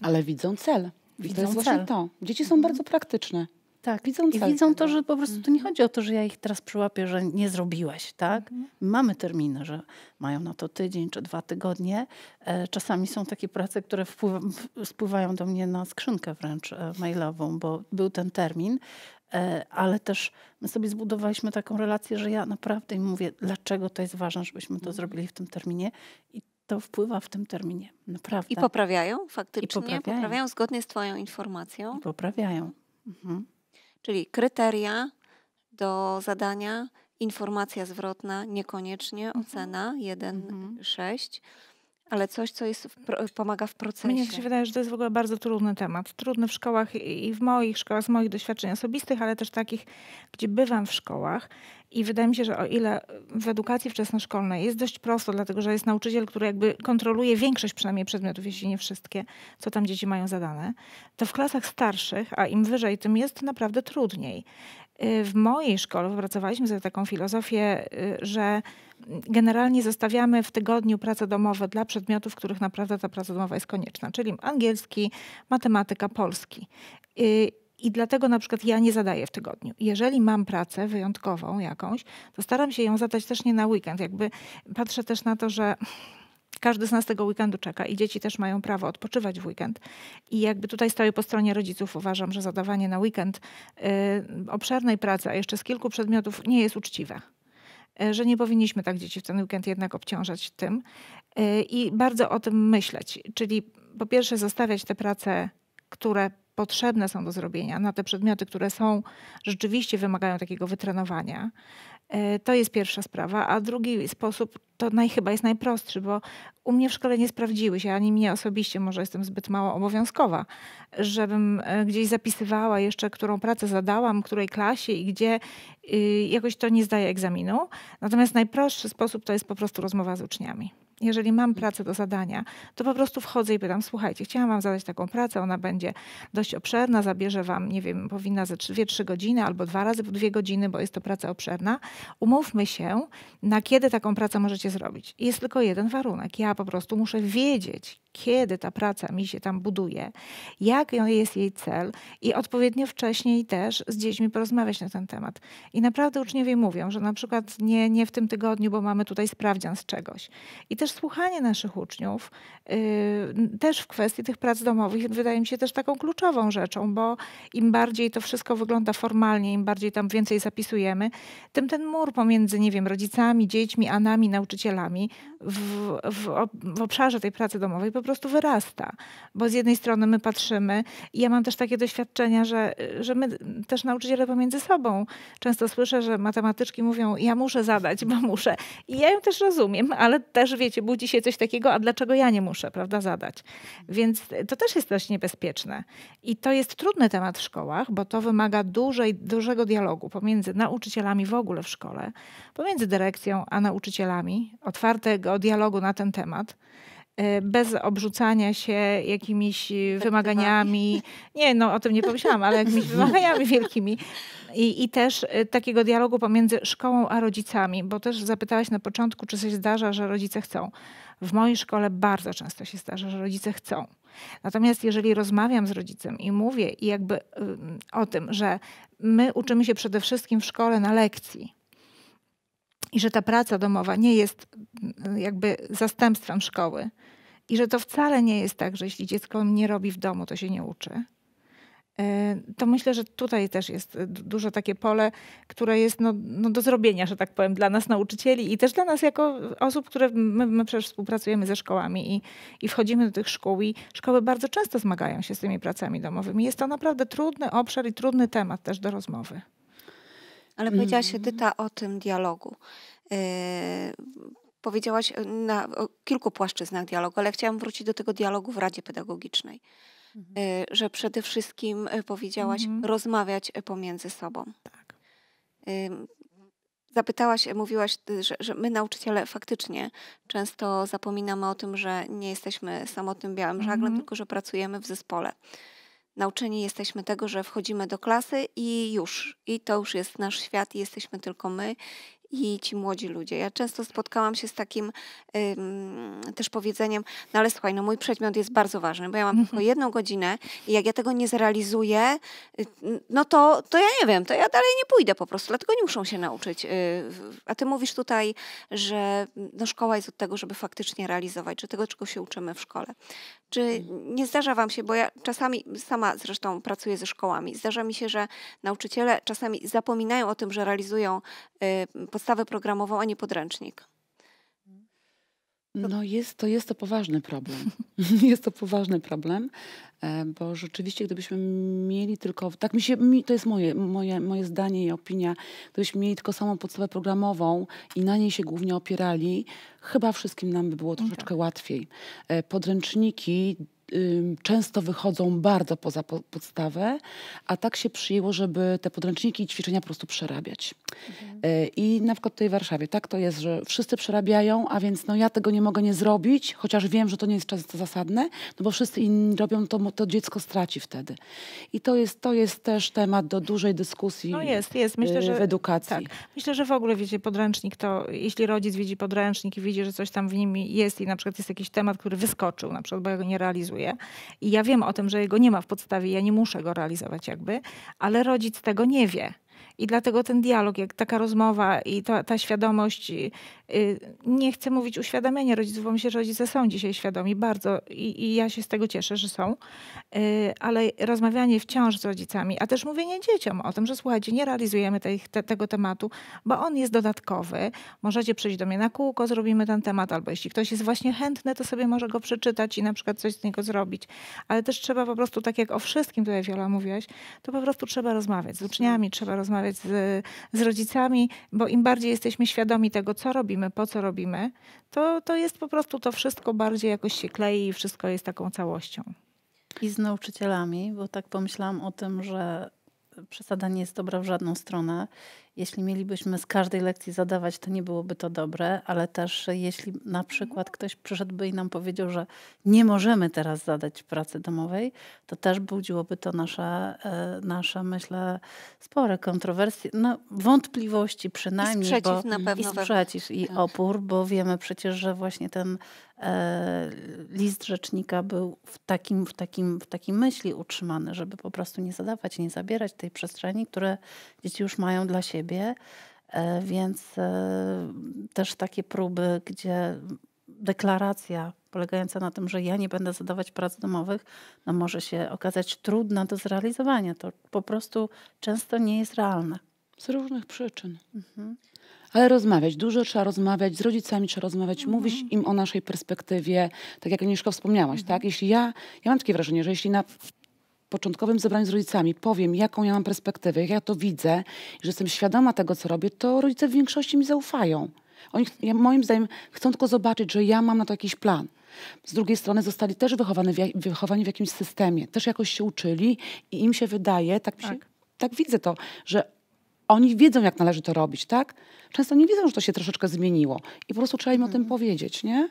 Ale widzą cel. Widzą to jest cel. właśnie to. Dzieci są mhm. bardzo praktyczne. Tak, widzą cel. I widzą to, że po prostu to nie mhm. chodzi o to, że ja ich teraz przyłapię, że nie zrobiłeś, tak? Mhm. Mamy terminy, że mają na to tydzień czy dwa tygodnie. E, czasami są takie prace, które wpływa, spływają do mnie na skrzynkę wręcz e, mailową, bo był ten termin E, ale też my sobie zbudowaliśmy taką relację, że ja naprawdę im mówię, dlaczego to jest ważne, żebyśmy to mhm. zrobili w tym terminie i to wpływa w tym terminie, naprawdę. I poprawiają faktycznie? I poprawiają. poprawiają zgodnie z twoją informacją? I poprawiają. Mhm. Czyli kryteria do zadania, informacja zwrotna, niekoniecznie, mhm. ocena mhm. 1,6 ale coś, co jest w, pomaga w procesie. Mnie się wydaje, że to jest w ogóle bardzo trudny temat. Trudny w szkołach i w moich szkołach, z moich doświadczeń osobistych, ale też takich, gdzie bywam w szkołach. I wydaje mi się, że o ile w edukacji wczesnoszkolnej jest dość prosto, dlatego że jest nauczyciel, który jakby kontroluje większość przynajmniej przedmiotów, jeśli nie wszystkie, co tam dzieci mają zadane, to w klasach starszych, a im wyżej, tym jest naprawdę trudniej. Y, w mojej szkole wypracowaliśmy sobie taką filozofię, y, że generalnie zostawiamy w tygodniu prace domowe dla przedmiotów, w których naprawdę ta praca domowa jest konieczna, czyli angielski, matematyka, polski. Y, I dlatego na przykład ja nie zadaję w tygodniu. Jeżeli mam pracę wyjątkową jakąś, to staram się ją zadać też nie na weekend. Jakby patrzę też na to, że każdy z nas tego weekendu czeka i dzieci też mają prawo odpoczywać w weekend. I jakby tutaj stoję po stronie rodziców, uważam, że zadawanie na weekend yy, obszernej pracy, a jeszcze z kilku przedmiotów, nie jest uczciwe. E, że nie powinniśmy tak dzieci w ten weekend jednak obciążać tym e, i bardzo o tym myśleć. Czyli po pierwsze zostawiać te prace, które potrzebne są do zrobienia, na te przedmioty, które są rzeczywiście wymagają takiego wytrenowania, E, to jest pierwsza sprawa. A drugi sposób to chyba jest najprostszy, bo u mnie w szkole nie sprawdziły się, ani mnie osobiście, może jestem zbyt mało obowiązkowa, żebym e, gdzieś zapisywała jeszcze, którą pracę zadałam, której klasie i gdzie y, jakoś to nie zdaję egzaminu. Natomiast najprostszy sposób to jest po prostu rozmowa z uczniami jeżeli mam pracę do zadania, to po prostu wchodzę i pytam, słuchajcie, chciałam wam zadać taką pracę, ona będzie dość obszerna, zabierze wam, nie wiem, powinna ze 2-3 godziny albo dwa razy po 2 godziny, bo jest to praca obszerna. Umówmy się, na kiedy taką pracę możecie zrobić. Jest tylko jeden warunek. Ja po prostu muszę wiedzieć, kiedy ta praca mi się tam buduje, jaki jest jej cel i odpowiednio wcześniej też z dziećmi porozmawiać na ten temat. I naprawdę uczniowie mówią, że na przykład nie, nie w tym tygodniu, bo mamy tutaj sprawdzian z czegoś. I też słuchanie naszych uczniów yy, też w kwestii tych prac domowych wydaje mi się też taką kluczową rzeczą, bo im bardziej to wszystko wygląda formalnie, im bardziej tam więcej zapisujemy, tym ten mur pomiędzy, nie wiem, rodzicami, dziećmi, a nami, nauczycielami w, w, w obszarze tej pracy domowej po prostu wyrasta. Bo z jednej strony my patrzymy, i ja mam też takie doświadczenia, że, że my też nauczyciele pomiędzy sobą często słyszę, że matematyczki mówią, ja muszę zadać, bo muszę. I ja ją też rozumiem, ale też wiecie, budzi się coś takiego, a dlaczego ja nie muszę, prawda, zadać. Więc to też jest dość niebezpieczne. I to jest trudny temat w szkołach, bo to wymaga dużej, dużego dialogu pomiędzy nauczycielami w ogóle w szkole, pomiędzy dyrekcją a nauczycielami, otwartego dialogu na ten temat. Y, bez obrzucania się jakimiś wymaganiami. Nie, no o tym nie pomyślałam, ale jakimiś [LAUGHS] wymaganiami wielkimi. I, I też y, takiego dialogu pomiędzy szkołą a rodzicami, bo też zapytałaś na początku, czy coś zdarza, że rodzice chcą. W mojej szkole bardzo często się zdarza, że rodzice chcą. Natomiast jeżeli rozmawiam z rodzicem i mówię i jakby y, o tym, że my uczymy się przede wszystkim w szkole na lekcji, i że ta praca domowa nie jest jakby zastępstwem szkoły, i że to wcale nie jest tak, że jeśli dziecko nie robi w domu, to się nie uczy. E, to myślę, że tutaj też jest duże takie pole, które jest no, no do zrobienia, że tak powiem, dla nas nauczycieli i też dla nas jako osób, które my, my przecież współpracujemy ze szkołami i, i wchodzimy do tych szkół i szkoły bardzo często zmagają się z tymi pracami domowymi. Jest to naprawdę trudny obszar i trudny temat też do rozmowy. Ale powiedziałaś, Edyta, o tym dialogu. E, powiedziałaś e, na kilku płaszczyznach dialogu, ale chciałam wrócić do tego dialogu w Radzie Pedagogicznej. Mhm. E, że przede wszystkim e, powiedziałaś mhm. rozmawiać pomiędzy sobą. Tak. Zapytałaś, mówiłaś, że, że, my nauczyciele faktycznie często zapominamy o tym, że nie jesteśmy samotnym białym żaglem, mhm. tylko że pracujemy w zespole. Nauczeni jesteśmy tego, że wchodzimy do klasy i już. I to już jest nasz świat i jesteśmy tylko my i ci młodzi ludzie. Ja często spotkałam się z takim ym, też powiedzeniem, no ale słuchaj, no mój przedmiot jest bardzo ważny, bo ja mam tylko mhm. jedną godzinę i jak ja tego nie zrealizuję, y, no to, to ja nie wiem, to ja dalej nie pójdę po prostu, dlatego nie muszą się nauczyć. Y, a ty mówisz tutaj, że no, szkoła jest od tego, żeby faktycznie realizować, czy tego, czego się uczymy w szkole. Czy tak. nie zdarza wam się, bo ja czasami sama zresztą pracuję ze szkołami, zdarza mi się, że nauczyciele czasami zapominają o tym, że realizują y, podstawę programową, a nie podręcznik. No jest to, jest to poważny problem. [LAUGHS] jest to poważny problem, e, bo rzeczywiście gdybyśmy mieli tylko, tak mi się, mi, to jest moje, moje, moje zdanie i opinia, gdybyśmy mieli tylko samą podstawę programową i na niej się głównie opierali, chyba wszystkim nam by było no troszeczkę tak. łatwiej. E, podręczniki często wychodzą bardzo poza po podstawę, a tak się przyjęło, żeby te podręczniki i ćwiczenia po prostu przerabiać. Mhm. Y, I na przykład tutaj w Warszawie tak to jest, że wszyscy przerabiają, a więc no ja tego nie mogę nie zrobić, chociaż wiem, że to nie jest często zasadne, no bo wszyscy inni robią, to, to dziecko straci wtedy. I to jest, to jest też temat do dużej dyskusji no jest, jest. Myślę, y, że, w edukacji. Tak. Myślę, że w ogóle wiecie, podręcznik to, jeśli rodzic widzi podręcznik i widzi, że coś tam w nim jest i na przykład jest jakiś temat, który wyskoczył, na przykład, bo ja go nie realizuję, realizuje. I ja wiem o tym, że jego nie ma w podstawie, ja nie muszę go realizować jakby, ale rodzic tego nie wie. I dlatego ten dialog, jak taka rozmowa i ta, ta świadomość Y, nie chcę mówić uświadamianie rodziców, bo myślę, że rodzice są dzisiaj świadomi bardzo i, i ja się z tego cieszę, że są, y, ale rozmawianie wciąż z rodzicami, a też mówienie dzieciom o tym, że słuchajcie, nie realizujemy tej, te, tego tematu, bo on jest dodatkowy. Możecie przyjść do mnie na kółko, zrobimy ten temat, albo jeśli ktoś jest właśnie chętny, to sobie może go przeczytać i na przykład coś z niego zrobić. Ale też trzeba po prostu, tak jak o wszystkim tutaj Wiola mówiłaś, to po prostu trzeba rozmawiać z uczniami, trzeba rozmawiać z, z rodzicami, bo im bardziej jesteśmy świadomi tego, co robimy, robimy, po co robimy, to, to jest po prostu to wszystko bardziej jakoś się klei i wszystko jest taką całością. I z nauczycielami, bo tak pomyślałam o tym, że przesada nie jest dobra w żadną stronę jeśli mielibyśmy z każdej lekcji zadawać, to nie byłoby to dobre, ale też jeśli na przykład ktoś przyszedłby i nam powiedział, że nie możemy teraz zadać pracy domowej, to też budziłoby to nasze, e, nasze myślę, spore kontrowersje, no, wątpliwości przynajmniej. I sprzeciw bo, na pewno. I sprzeciw i tak. opór, bo wiemy przecież, że właśnie ten e, list rzecznika był w takim, w, takim, w takim myśli utrzymany, żeby po prostu nie zadawać, nie zabierać tej przestrzeni, które dzieci już mają dla siebie siebie, e, więc e, też takie próby, gdzie deklaracja polegająca na tym, że ja nie będę zadawać prac domowych, no może się okazać trudna do zrealizowania. To po prostu często nie jest realne. Z różnych przyczyn. Mhm. Ale rozmawiać, dużo trzeba rozmawiać, z rodzicami trzeba rozmawiać, mhm. mówić im o naszej perspektywie, tak jak Agnieszko wspomniałaś, mhm. tak? Jeśli ja, ja mam takie wrażenie, że jeśli na początkowym zebraniu z rodzicami powiem, jaką ja mam perspektywę, jak ja to widzę, że jestem świadoma tego, co robię, to rodzice w większości mi zaufają. Oni, moim zdaniem, chcą tylko zobaczyć, że ja mam na to jakiś plan. Z drugiej strony zostali też wychowani w, wychowani w jakimś systemie, też jakoś się uczyli i im się wydaje, tak, tak. Się, tak widzę to, że oni wiedzą, jak należy to robić, tak? Często nie widzą, że to się troszeczkę zmieniło i po prostu trzeba im o tym mhm. powiedzieć, nie?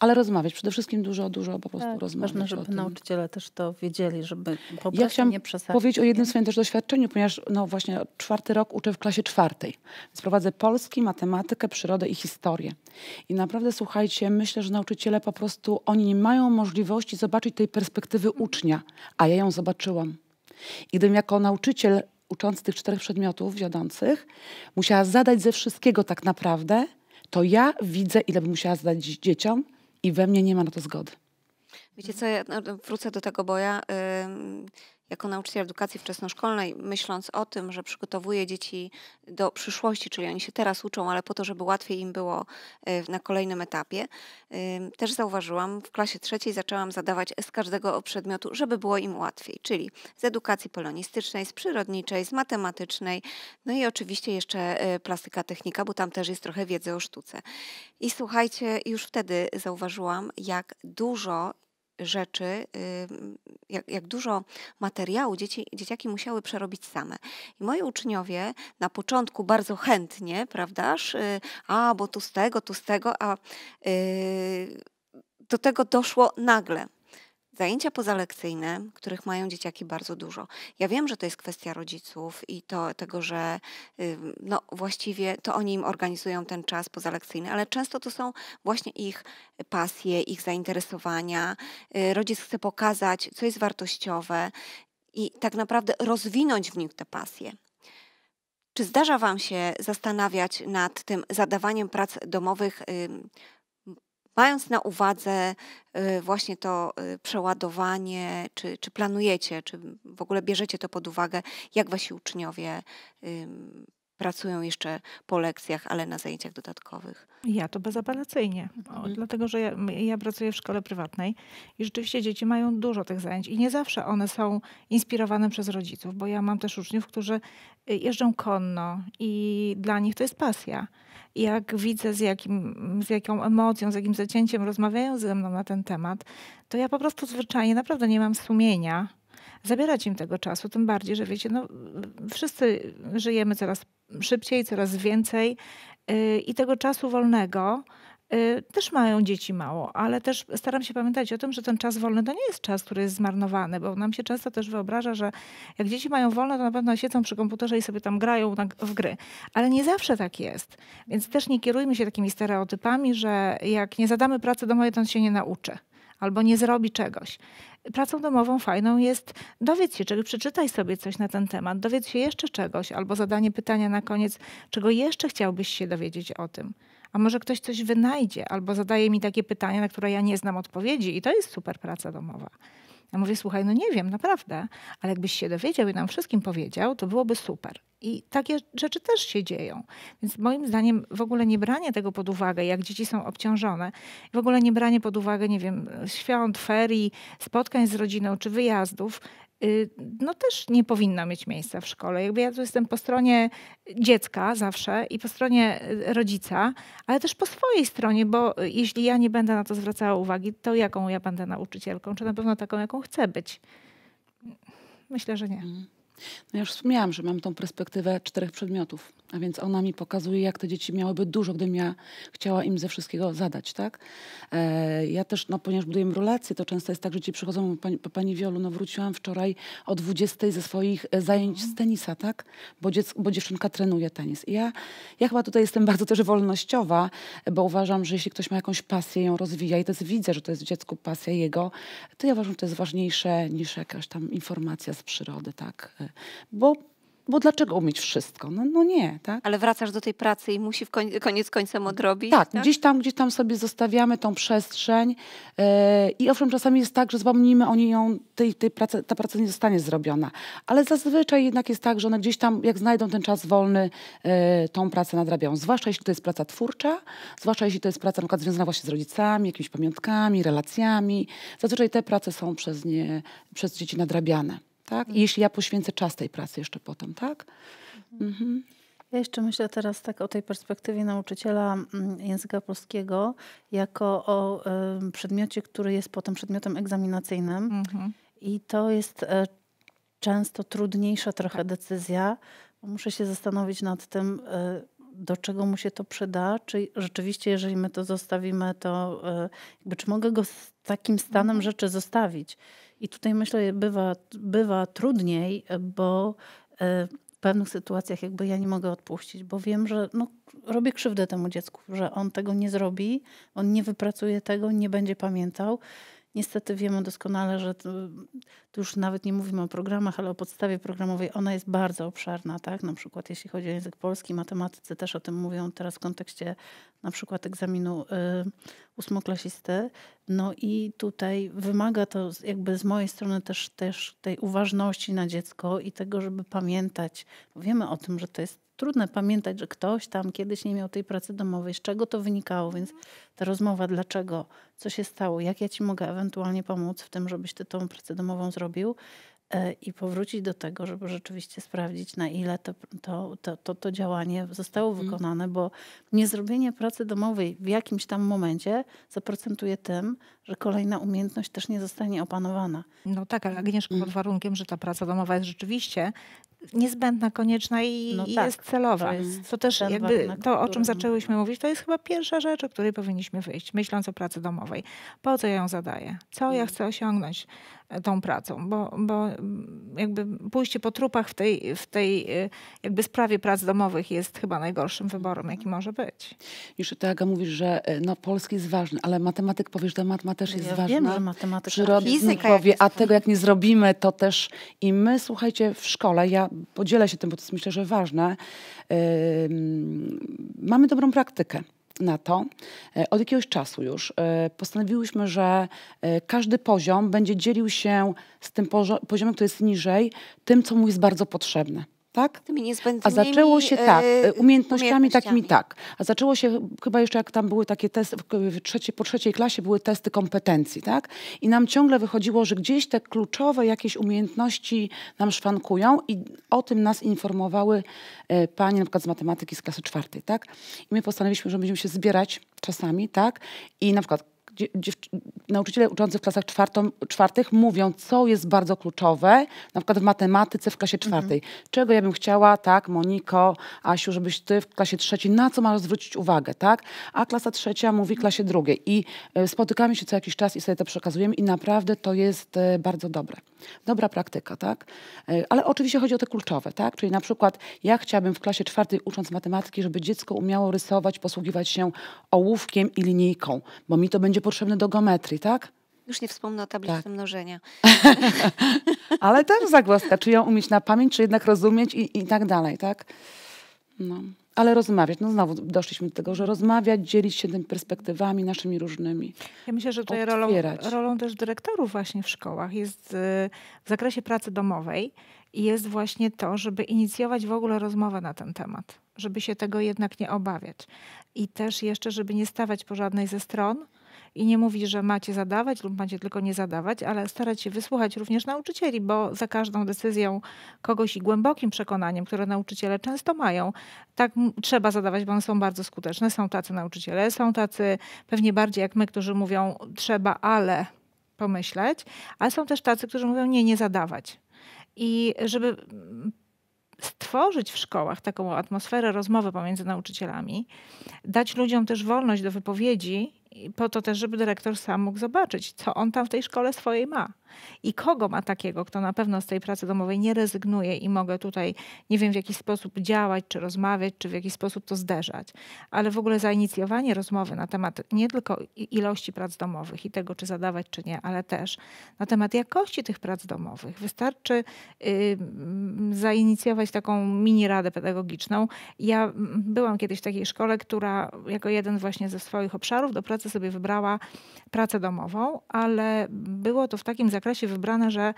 Ale rozmawiać, przede wszystkim dużo, dużo po prostu tak, rozmawiać. Ważne, żeby nauczyciele też to wiedzieli, żeby po prostu ja chciałam nie przesadzić. powiedzieć o jednym swoim też doświadczeniu, ponieważ no właśnie czwarty rok uczę w klasie czwartej. Więc prowadzę polski, matematykę, przyrodę i historię. I naprawdę słuchajcie, myślę, że nauczyciele po prostu, oni nie mają możliwości zobaczyć tej perspektywy ucznia, a ja ją zobaczyłam. I gdybym jako nauczyciel uczący tych czterech przedmiotów wiodących musiała zadać ze wszystkiego tak naprawdę, to ja widzę, ile bym musiała zadać dzieciom, i we mnie nie ma na to zgody. Wiecie co, ja no, wrócę do tego, bo ja... Yy jako nauczyciel edukacji wczesnoszkolnej, myśląc o tym, że przygotowuję dzieci do przyszłości, czyli oni się teraz uczą, ale po to, żeby łatwiej im było e, na kolejnym etapie, też zauważyłam, w klasie trzeciej zaczęłam zadawać z każdego przedmiotu, żeby było im łatwiej, czyli z edukacji polonistycznej, z przyrodniczej, z matematycznej, no i oczywiście jeszcze e, plastyka technika, bo tam też jest trochę wiedzy o sztuce. I słuchajcie, już wtedy zauważyłam, jak dużo rzeczy, y, jak, jak dużo materiału dzieci, dzieciaki musiały przerobić same. I moi uczniowie na początku bardzo chętnie, prawdaż, y, a bo tu z tego, tu z tego, a y, do tego doszło nagle zajęcia pozalekcyjne, których mają dzieciaki bardzo dużo. Ja wiem, że to jest kwestia rodziców i to, tego, że no, właściwie to oni im organizują ten czas pozalekcyjny, ale często to są właśnie ich pasje, ich zainteresowania. Y, rodzic chce pokazać, co jest wartościowe i tak naprawdę rozwinąć w nich te pasje. Czy zdarza Wam się zastanawiać nad tym zadawaniem prac domowych? Yy, mając na uwadze y, właśnie to y, przeładowanie, czy, czy planujecie, czy w ogóle bierzecie to pod uwagę, jak wasi uczniowie pracują jeszcze po lekcjach, ale na zajęciach dodatkowych? Ja to bezapelacyjnie, mhm. dlatego że ja, ja, pracuję w szkole prywatnej i rzeczywiście dzieci mają dużo tych zajęć i nie zawsze one są inspirowane przez rodziców, bo ja mam też uczniów, którzy y, jeżdżą konno i dla nich to jest pasja jak widzę z, jakim, z jaką emocją, z jakim zacięciem rozmawiają ze mną na ten temat, to ja po prostu zwyczajnie naprawdę nie mam sumienia zabierać im tego czasu, tym bardziej, że wiecie, no, wszyscy żyjemy coraz szybciej, coraz więcej yy, i tego czasu wolnego Y, też mają dzieci mało, ale też staram się pamiętać o tym, że ten czas wolny to nie jest czas, który jest zmarnowany, bo nam się często też wyobraża, że jak dzieci mają wolne, to na pewno siedzą przy komputerze i sobie tam grają w gry. Ale nie zawsze tak jest. Więc też nie kierujmy się takimi stereotypami, że jak nie zadamy pracy domowej, to on się nie nauczy albo nie zrobi czegoś. Pracą domową fajną jest dowiedz się, czyli przeczytaj sobie coś na ten temat, dowiedz się jeszcze czegoś, albo zadanie pytania na koniec, czego jeszcze chciałbyś się dowiedzieć o tym a może ktoś coś wynajdzie albo zadaje mi takie pytania, na które ja nie znam odpowiedzi i to jest super praca domowa. Ja mówię, słuchaj, no nie wiem, naprawdę, ale jakbyś się dowiedział i nam wszystkim powiedział, to byłoby super. I takie rzeczy też się dzieją. Więc moim zdaniem w ogóle nie branie tego pod uwagę, jak dzieci są obciążone, w ogóle nie branie pod uwagę, nie wiem, świąt, ferii, spotkań z rodziną czy wyjazdów, Y, no też nie powinna mieć miejsca w szkole. Jakby ja tu jestem po stronie dziecka zawsze i po stronie y, rodzica, ale też po swojej stronie, bo y, jeśli ja nie będę na to zwracała uwagi, to jaką ja będę nauczycielką? Czy na pewno taką, jaką chcę być? Myślę, że nie. Mm. No ja już wspomniałam, że mam tą perspektywę czterech przedmiotów, a więc ona mi pokazuje, jak te dzieci miałyby dużo, gdybym ja chciała im ze wszystkiego zadać, tak? E, ja też, no ponieważ buduję relacje, to często jest tak, że ci przychodzą, pani, pani Wiolu, no wróciłam wczoraj o 20 ze swoich e, zajęć z mhm. tenisa, tak? Bo, dziec, bo dziewczynka trenuje tenis. I ja, ja chyba tutaj jestem [LAUGHS] bardzo też wolnościowa, bo uważam, że jeśli ktoś ma jakąś pasję, ją rozwija i to jest, widzę, że to jest w dziecku pasja jego, to ja uważam, że to jest ważniejsze niż jakaś tam informacja z przyrody, tak? E, bo bo dlaczego umieć wszystko? No, no nie, tak? Ale wracasz do tej pracy i musi w koń, koniec końcem odrobić. Tak, tak, Gdzieś, tam, gdzieś tam sobie zostawiamy tą przestrzeń yy, i owszem, czasami jest tak, że zapomnimy o niej, ją, tej, tej pracy, ta praca nie zostanie zrobiona. Ale zazwyczaj jednak jest tak, że one gdzieś tam, jak znajdą ten czas wolny, yy, tą pracę nadrabiają. Zwłaszcza jeśli to jest praca twórcza, zwłaszcza jeśli to jest praca na przykład związana właśnie z rodzicami, jakimiś pamiątkami, relacjami. Zazwyczaj te prace są przez nie, przez dzieci nadrabiane tak? I mhm. jeśli ja poświęcę czas tej pracy jeszcze potem, tak? Mhm. mhm. Ja jeszcze myślę teraz tak o tej perspektywie nauczyciela mm, języka polskiego jako o y, przedmiocie, który jest potem przedmiotem egzaminacyjnym. Mhm. I to jest y, często trudniejsza trochę tak. decyzja. bo Muszę się zastanowić nad tym, y, do czego mu się to przyda, czy rzeczywiście, jeżeli my to zostawimy, to e, jakby, czy mogę go z takim stanem mhm. rzeczy zostawić. I tutaj myślę, bywa, bywa trudniej, bo e, w pewnych sytuacjach jakby ja nie mogę odpuścić, bo wiem, że no, robię krzywdę temu dziecku, że on tego nie zrobi, on nie wypracuje tego, nie będzie pamiętał. Niestety wiemy doskonale, że tu już nawet nie mówimy o programach, ale o podstawie programowej ona jest bardzo obszerna, tak? Na przykład jeśli chodzi o język polski, matematycy też o tym mówią teraz w kontekście na przykład egzaminu y, ósmoklasisty. No i tutaj wymaga to jakby z mojej strony też, też tej uważności na dziecko i tego, żeby pamiętać. Wiemy o tym, że to jest trudno pamiętać, że ktoś tam kiedyś nie miał tej pracy domowej, z czego to wynikało, więc ta rozmowa, dlaczego, co się stało, jak ja ci mogę ewentualnie pomóc w tym, żebyś ty tą pracę domową zrobił e, i powrócić do tego, żeby rzeczywiście sprawdzić, na ile to, to, to, to, to działanie zostało mhm. wykonane, bo niezrobienie pracy domowej w jakimś tam momencie zaprocentuje tym, że kolejna umiejętność też nie zostanie opanowana. No tak, ale Agnieszka, mm. pod warunkiem, że ta praca domowa jest rzeczywiście niezbędna, konieczna i, no i tak, jest celowa. To, jest to też jakby warunek, to, o czym zaczęłyśmy mówić, to jest chyba pierwsza rzecz, o której powinniśmy wyjść, myśląc o pracy domowej. Po co ja ją zadaję? Co ja mm. chcę osiągnąć e, tą pracą? Bo, bo mm, jakby pójście po trupach w tej, w tej e, jakby sprawie prac domowych jest chyba najgorszym wyborem, jaki może być. Już to, Aga, mówisz, że e, no, polski jest ważny, ale matematyk, powiesz, że matma też no jest ja ważna. Wiem, że matematyka. Przyrodnik powie, a tego jak nie zrobimy, to też i my, słuchajcie, w szkole, ja podzielę się tym, bo to jest myślę, że ważne. Mamy dobrą praktykę na to. E, od jakiegoś czasu już e, postanowiłyśmy, że e, każdy poziom będzie dzielił się z tym poziomem, który jest niżej, tym, co mu jest bardzo potrzebne tak? Tymi niezbędnymi A zaczęło się e, tak, e, umiejętnościami, umiejętnościami takimi tak. A zaczęło się chyba jeszcze jak tam były takie testy, trzecie, po trzeciej klasie były testy kompetencji, tak? I nam ciągle wychodziło, że gdzieś te kluczowe jakieś umiejętności nam szwankują i o tym nas informowały e, panie na przykład z matematyki z klasy czwartej, tak? I my postanowiliśmy, że będziemy się zbierać czasami, tak? I na przykład nauczyciele uczący w klasach czwartą, czwartych mówią, co jest bardzo kluczowe, na przykład w matematyce w klasie czwartej. Mhm. Czego ja bym chciała, tak, Moniko, Asiu, żebyś ty w klasie trzeciej, na co masz zwrócić uwagę, tak? A klasa trzecia mówi klasie drugiej. I e, spotykamy się co jakiś czas i sobie to przekazujemy i naprawdę to jest e, bardzo dobre. Dobra praktyka, tak? E, ale oczywiście chodzi o te kluczowe, tak? Czyli na przykład ja chciałabym w klasie czwartej ucząc matematyki, żeby dziecko umiało rysować, posługiwać się ołówkiem i linijką, bo mi to będzie potrzebny do geometrii, tak? Już nie wspomnę o tablicy tak. mnożenia. [LAUGHS] Ale też zagłaska, czy ją umieć na pamięć, czy jednak rozumieć i, i tak dalej, tak? No. Ale rozmawiać, no znowu doszliśmy do tego, że rozmawiać, dzielić się tymi perspektywami naszymi różnymi. Ja myślę, że tutaj rolą, rolą, też dyrektorów właśnie w szkołach jest y, w zakresie pracy domowej jest właśnie to, żeby inicjować w ogóle rozmowę na ten temat, żeby się tego jednak nie obawiać. I też jeszcze, żeby nie stawać po żadnej ze stron, i nie mówi, że macie zadawać lub macie tylko nie zadawać, ale starać się wysłuchać również nauczycieli, bo za każdą decyzją kogoś i głębokim przekonaniem, które nauczyciele często mają, tak trzeba zadawać, bo one są bardzo skuteczne. Są tacy nauczyciele, są tacy pewnie bardziej jak my, którzy mówią trzeba, ale pomyśleć, ale są też tacy, którzy mówią nie, nie zadawać. I żeby mm, stworzyć w szkołach taką atmosferę rozmowy pomiędzy nauczycielami, dać ludziom też wolność do wypowiedzi po to też, żeby dyrektor sam mógł zobaczyć, co on tam w tej szkole swojej ma i kogo ma takiego, kto na pewno z tej pracy domowej nie rezygnuje i mogę tutaj, nie wiem, w jaki sposób działać, czy rozmawiać, czy w jaki sposób to zderzać. Ale w ogóle zainicjowanie rozmowy na temat nie tylko ilości prac domowych i tego, czy zadawać, czy nie, ale też na temat jakości tych prac domowych. Wystarczy yy, zainicjować taką mini radę pedagogiczną. Ja mm, byłam kiedyś w takiej szkole, która jako jeden właśnie ze swoich obszarów do pracy pracy sobie wybrała pracę domową, ale było to w takim zakresie wybrane, że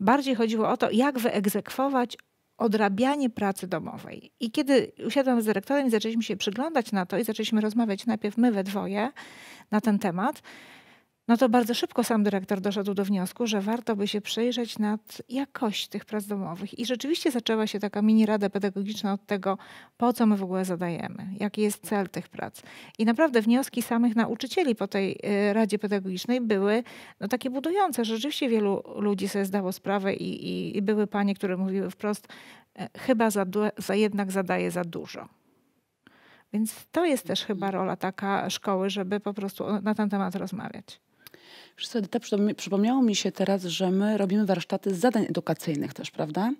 bardziej chodziło o to, jak wyegzekwować odrabianie pracy domowej. I kiedy usiadłam z dyrektorem i zaczęliśmy się przyglądać na to i zaczęliśmy rozmawiać najpierw my we dwoje na ten temat, no to bardzo szybko sam dyrektor doszedł do wniosku, że warto by się przejrzeć nad jakość tych prac domowych. I rzeczywiście zaczęła się taka mini rada pedagogiczna od tego, po co my w ogóle zadajemy, jaki jest cel tych prac. I naprawdę wnioski samych nauczycieli po tej y, radzie pedagogicznej były no, takie budujące. Rzeczywiście wielu ludzi sobie zdało sprawę i, i, i były panie, które mówiły wprost, e, chyba za, za jednak zadaje za dużo. Więc to jest też chyba rola taka szkoły, żeby po prostu na ten temat rozmawiać. Wiesz co, przypomniało mi się teraz, że my robimy warsztaty z zadań edukacyjnych też, prawda?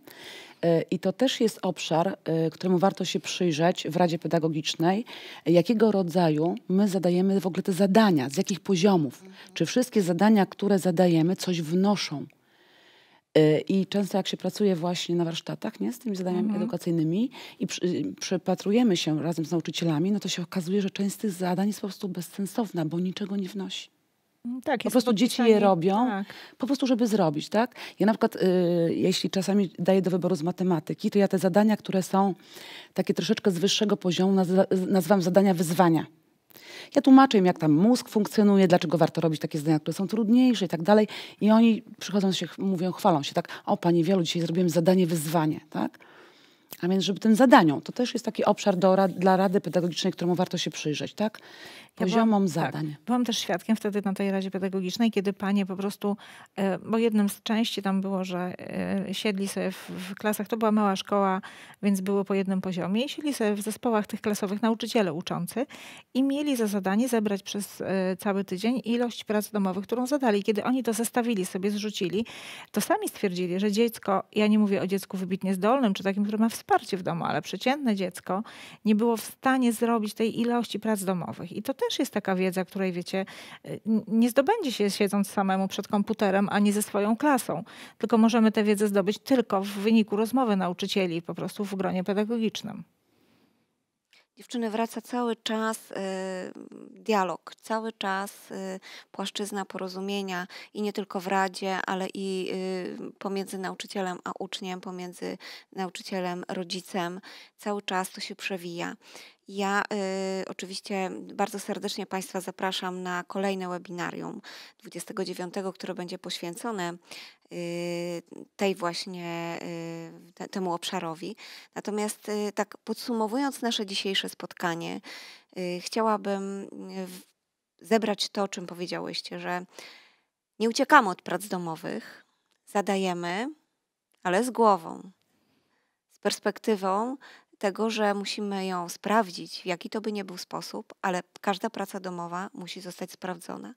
E, I to też jest obszar, e, któremu warto się przyjrzeć w Radzie Pedagogicznej, jakiego rodzaju my zadajemy w ogóle te zadania, z jakich poziomów. Czy wszystkie zadania, które zadajemy, coś wnoszą. E, I często jak się pracuje właśnie na warsztatach nie, z tymi zadaniami mhm. edukacyjnymi i przy, przypatrujemy się razem z nauczycielami, no to się okazuje, że część z tych zadań jest po prostu bezsensowna, bo niczego nie wnosi. Mm, tak, po prostu dzieci je robią, tak. po prostu, żeby zrobić, tak? Ja na przykład, y, jeśli czasami daję do wyboru z matematyki, to ja te zadania, które są takie troszeczkę z wyższego poziomu, naz nazywam zadania wyzwania. Ja tłumaczę im, jak tam mózg funkcjonuje, dlaczego warto robić takie zadania, które są trudniejsze i tak dalej. I oni przychodzą się, mówią, chwalą się, tak? O, pani wielu, dzisiaj zrobiłem zadanie wyzwanie, tak? A więc, żeby tym zadaniom, to też jest taki obszar do, dla Rady Pedagogicznej, któremu warto się przyjrzeć, tak? Poziomom ja byłam, tak, zadań. Tak, byłam też świadkiem wtedy na tej Radzie Pedagogicznej, kiedy panie po prostu, e, bo jednym z części tam było, że e, siedli sobie w, w klasach, to była mała szkoła, więc było po jednym poziomie, i siedli sobie w zespołach tych klasowych nauczyciele uczący i mieli za zadanie zebrać przez e, cały tydzień ilość prac domowych, którą zadali. Kiedy oni to zestawili sobie, zrzucili, to sami stwierdzili, że dziecko, ja nie mówię o dziecku wybitnie zdolnym, czy takim, które ma w wsparcie w domu, ale przeciętne dziecko nie było w stanie zrobić tej ilości prac domowych. I to też jest taka wiedza, której wiecie, y, nie zdobędzie się siedząc samemu przed komputerem, ani ze swoją klasą, tylko możemy tę wiedzę zdobyć tylko w wyniku rozmowy nauczycieli po prostu w gronie pedagogicznym dziewczyny wraca cały czas y, dialog, cały czas y, płaszczyzna porozumienia i nie tylko w radzie, ale i y, pomiędzy nauczycielem a uczniem, pomiędzy nauczycielem, rodzicem, cały czas to się przewija. Ja y, oczywiście bardzo serdecznie Państwa zapraszam na kolejne webinarium 29, które będzie poświęcone y, tej właśnie y, te, temu obszarowi. Natomiast y, tak podsumowując nasze dzisiejsze spotkanie, y, chciałabym y, zebrać to, o czym powiedziałyście, że nie uciekamy od prac domowych, zadajemy, ale z głową, z perspektywą tego, że musimy ją sprawdzić, w jaki to by nie był sposób, ale każda praca domowa musi zostać sprawdzona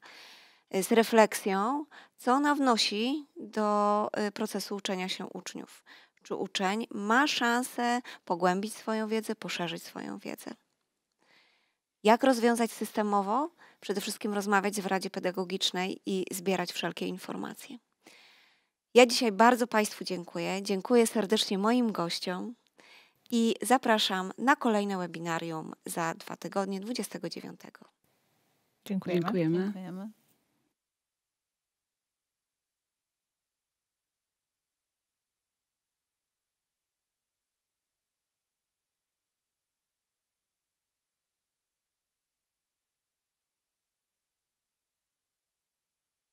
y, z refleksją, co ona wnosi do y, procesu uczenia się uczniów. Czy uczeń ma szansę pogłębić swoją wiedzę, poszerzyć swoją wiedzę? Jak rozwiązać systemowo? Przede wszystkim rozmawiać w Radzie Pedagogicznej i zbierać wszelkie informacje. Ja dzisiaj bardzo Państwu dziękuję. Dziękuję serdecznie moim gościom, i zapraszam na kolejne webinarium za dwa tygodnie, 29. Dziękujemy. Dziękujemy. Dziękujemy.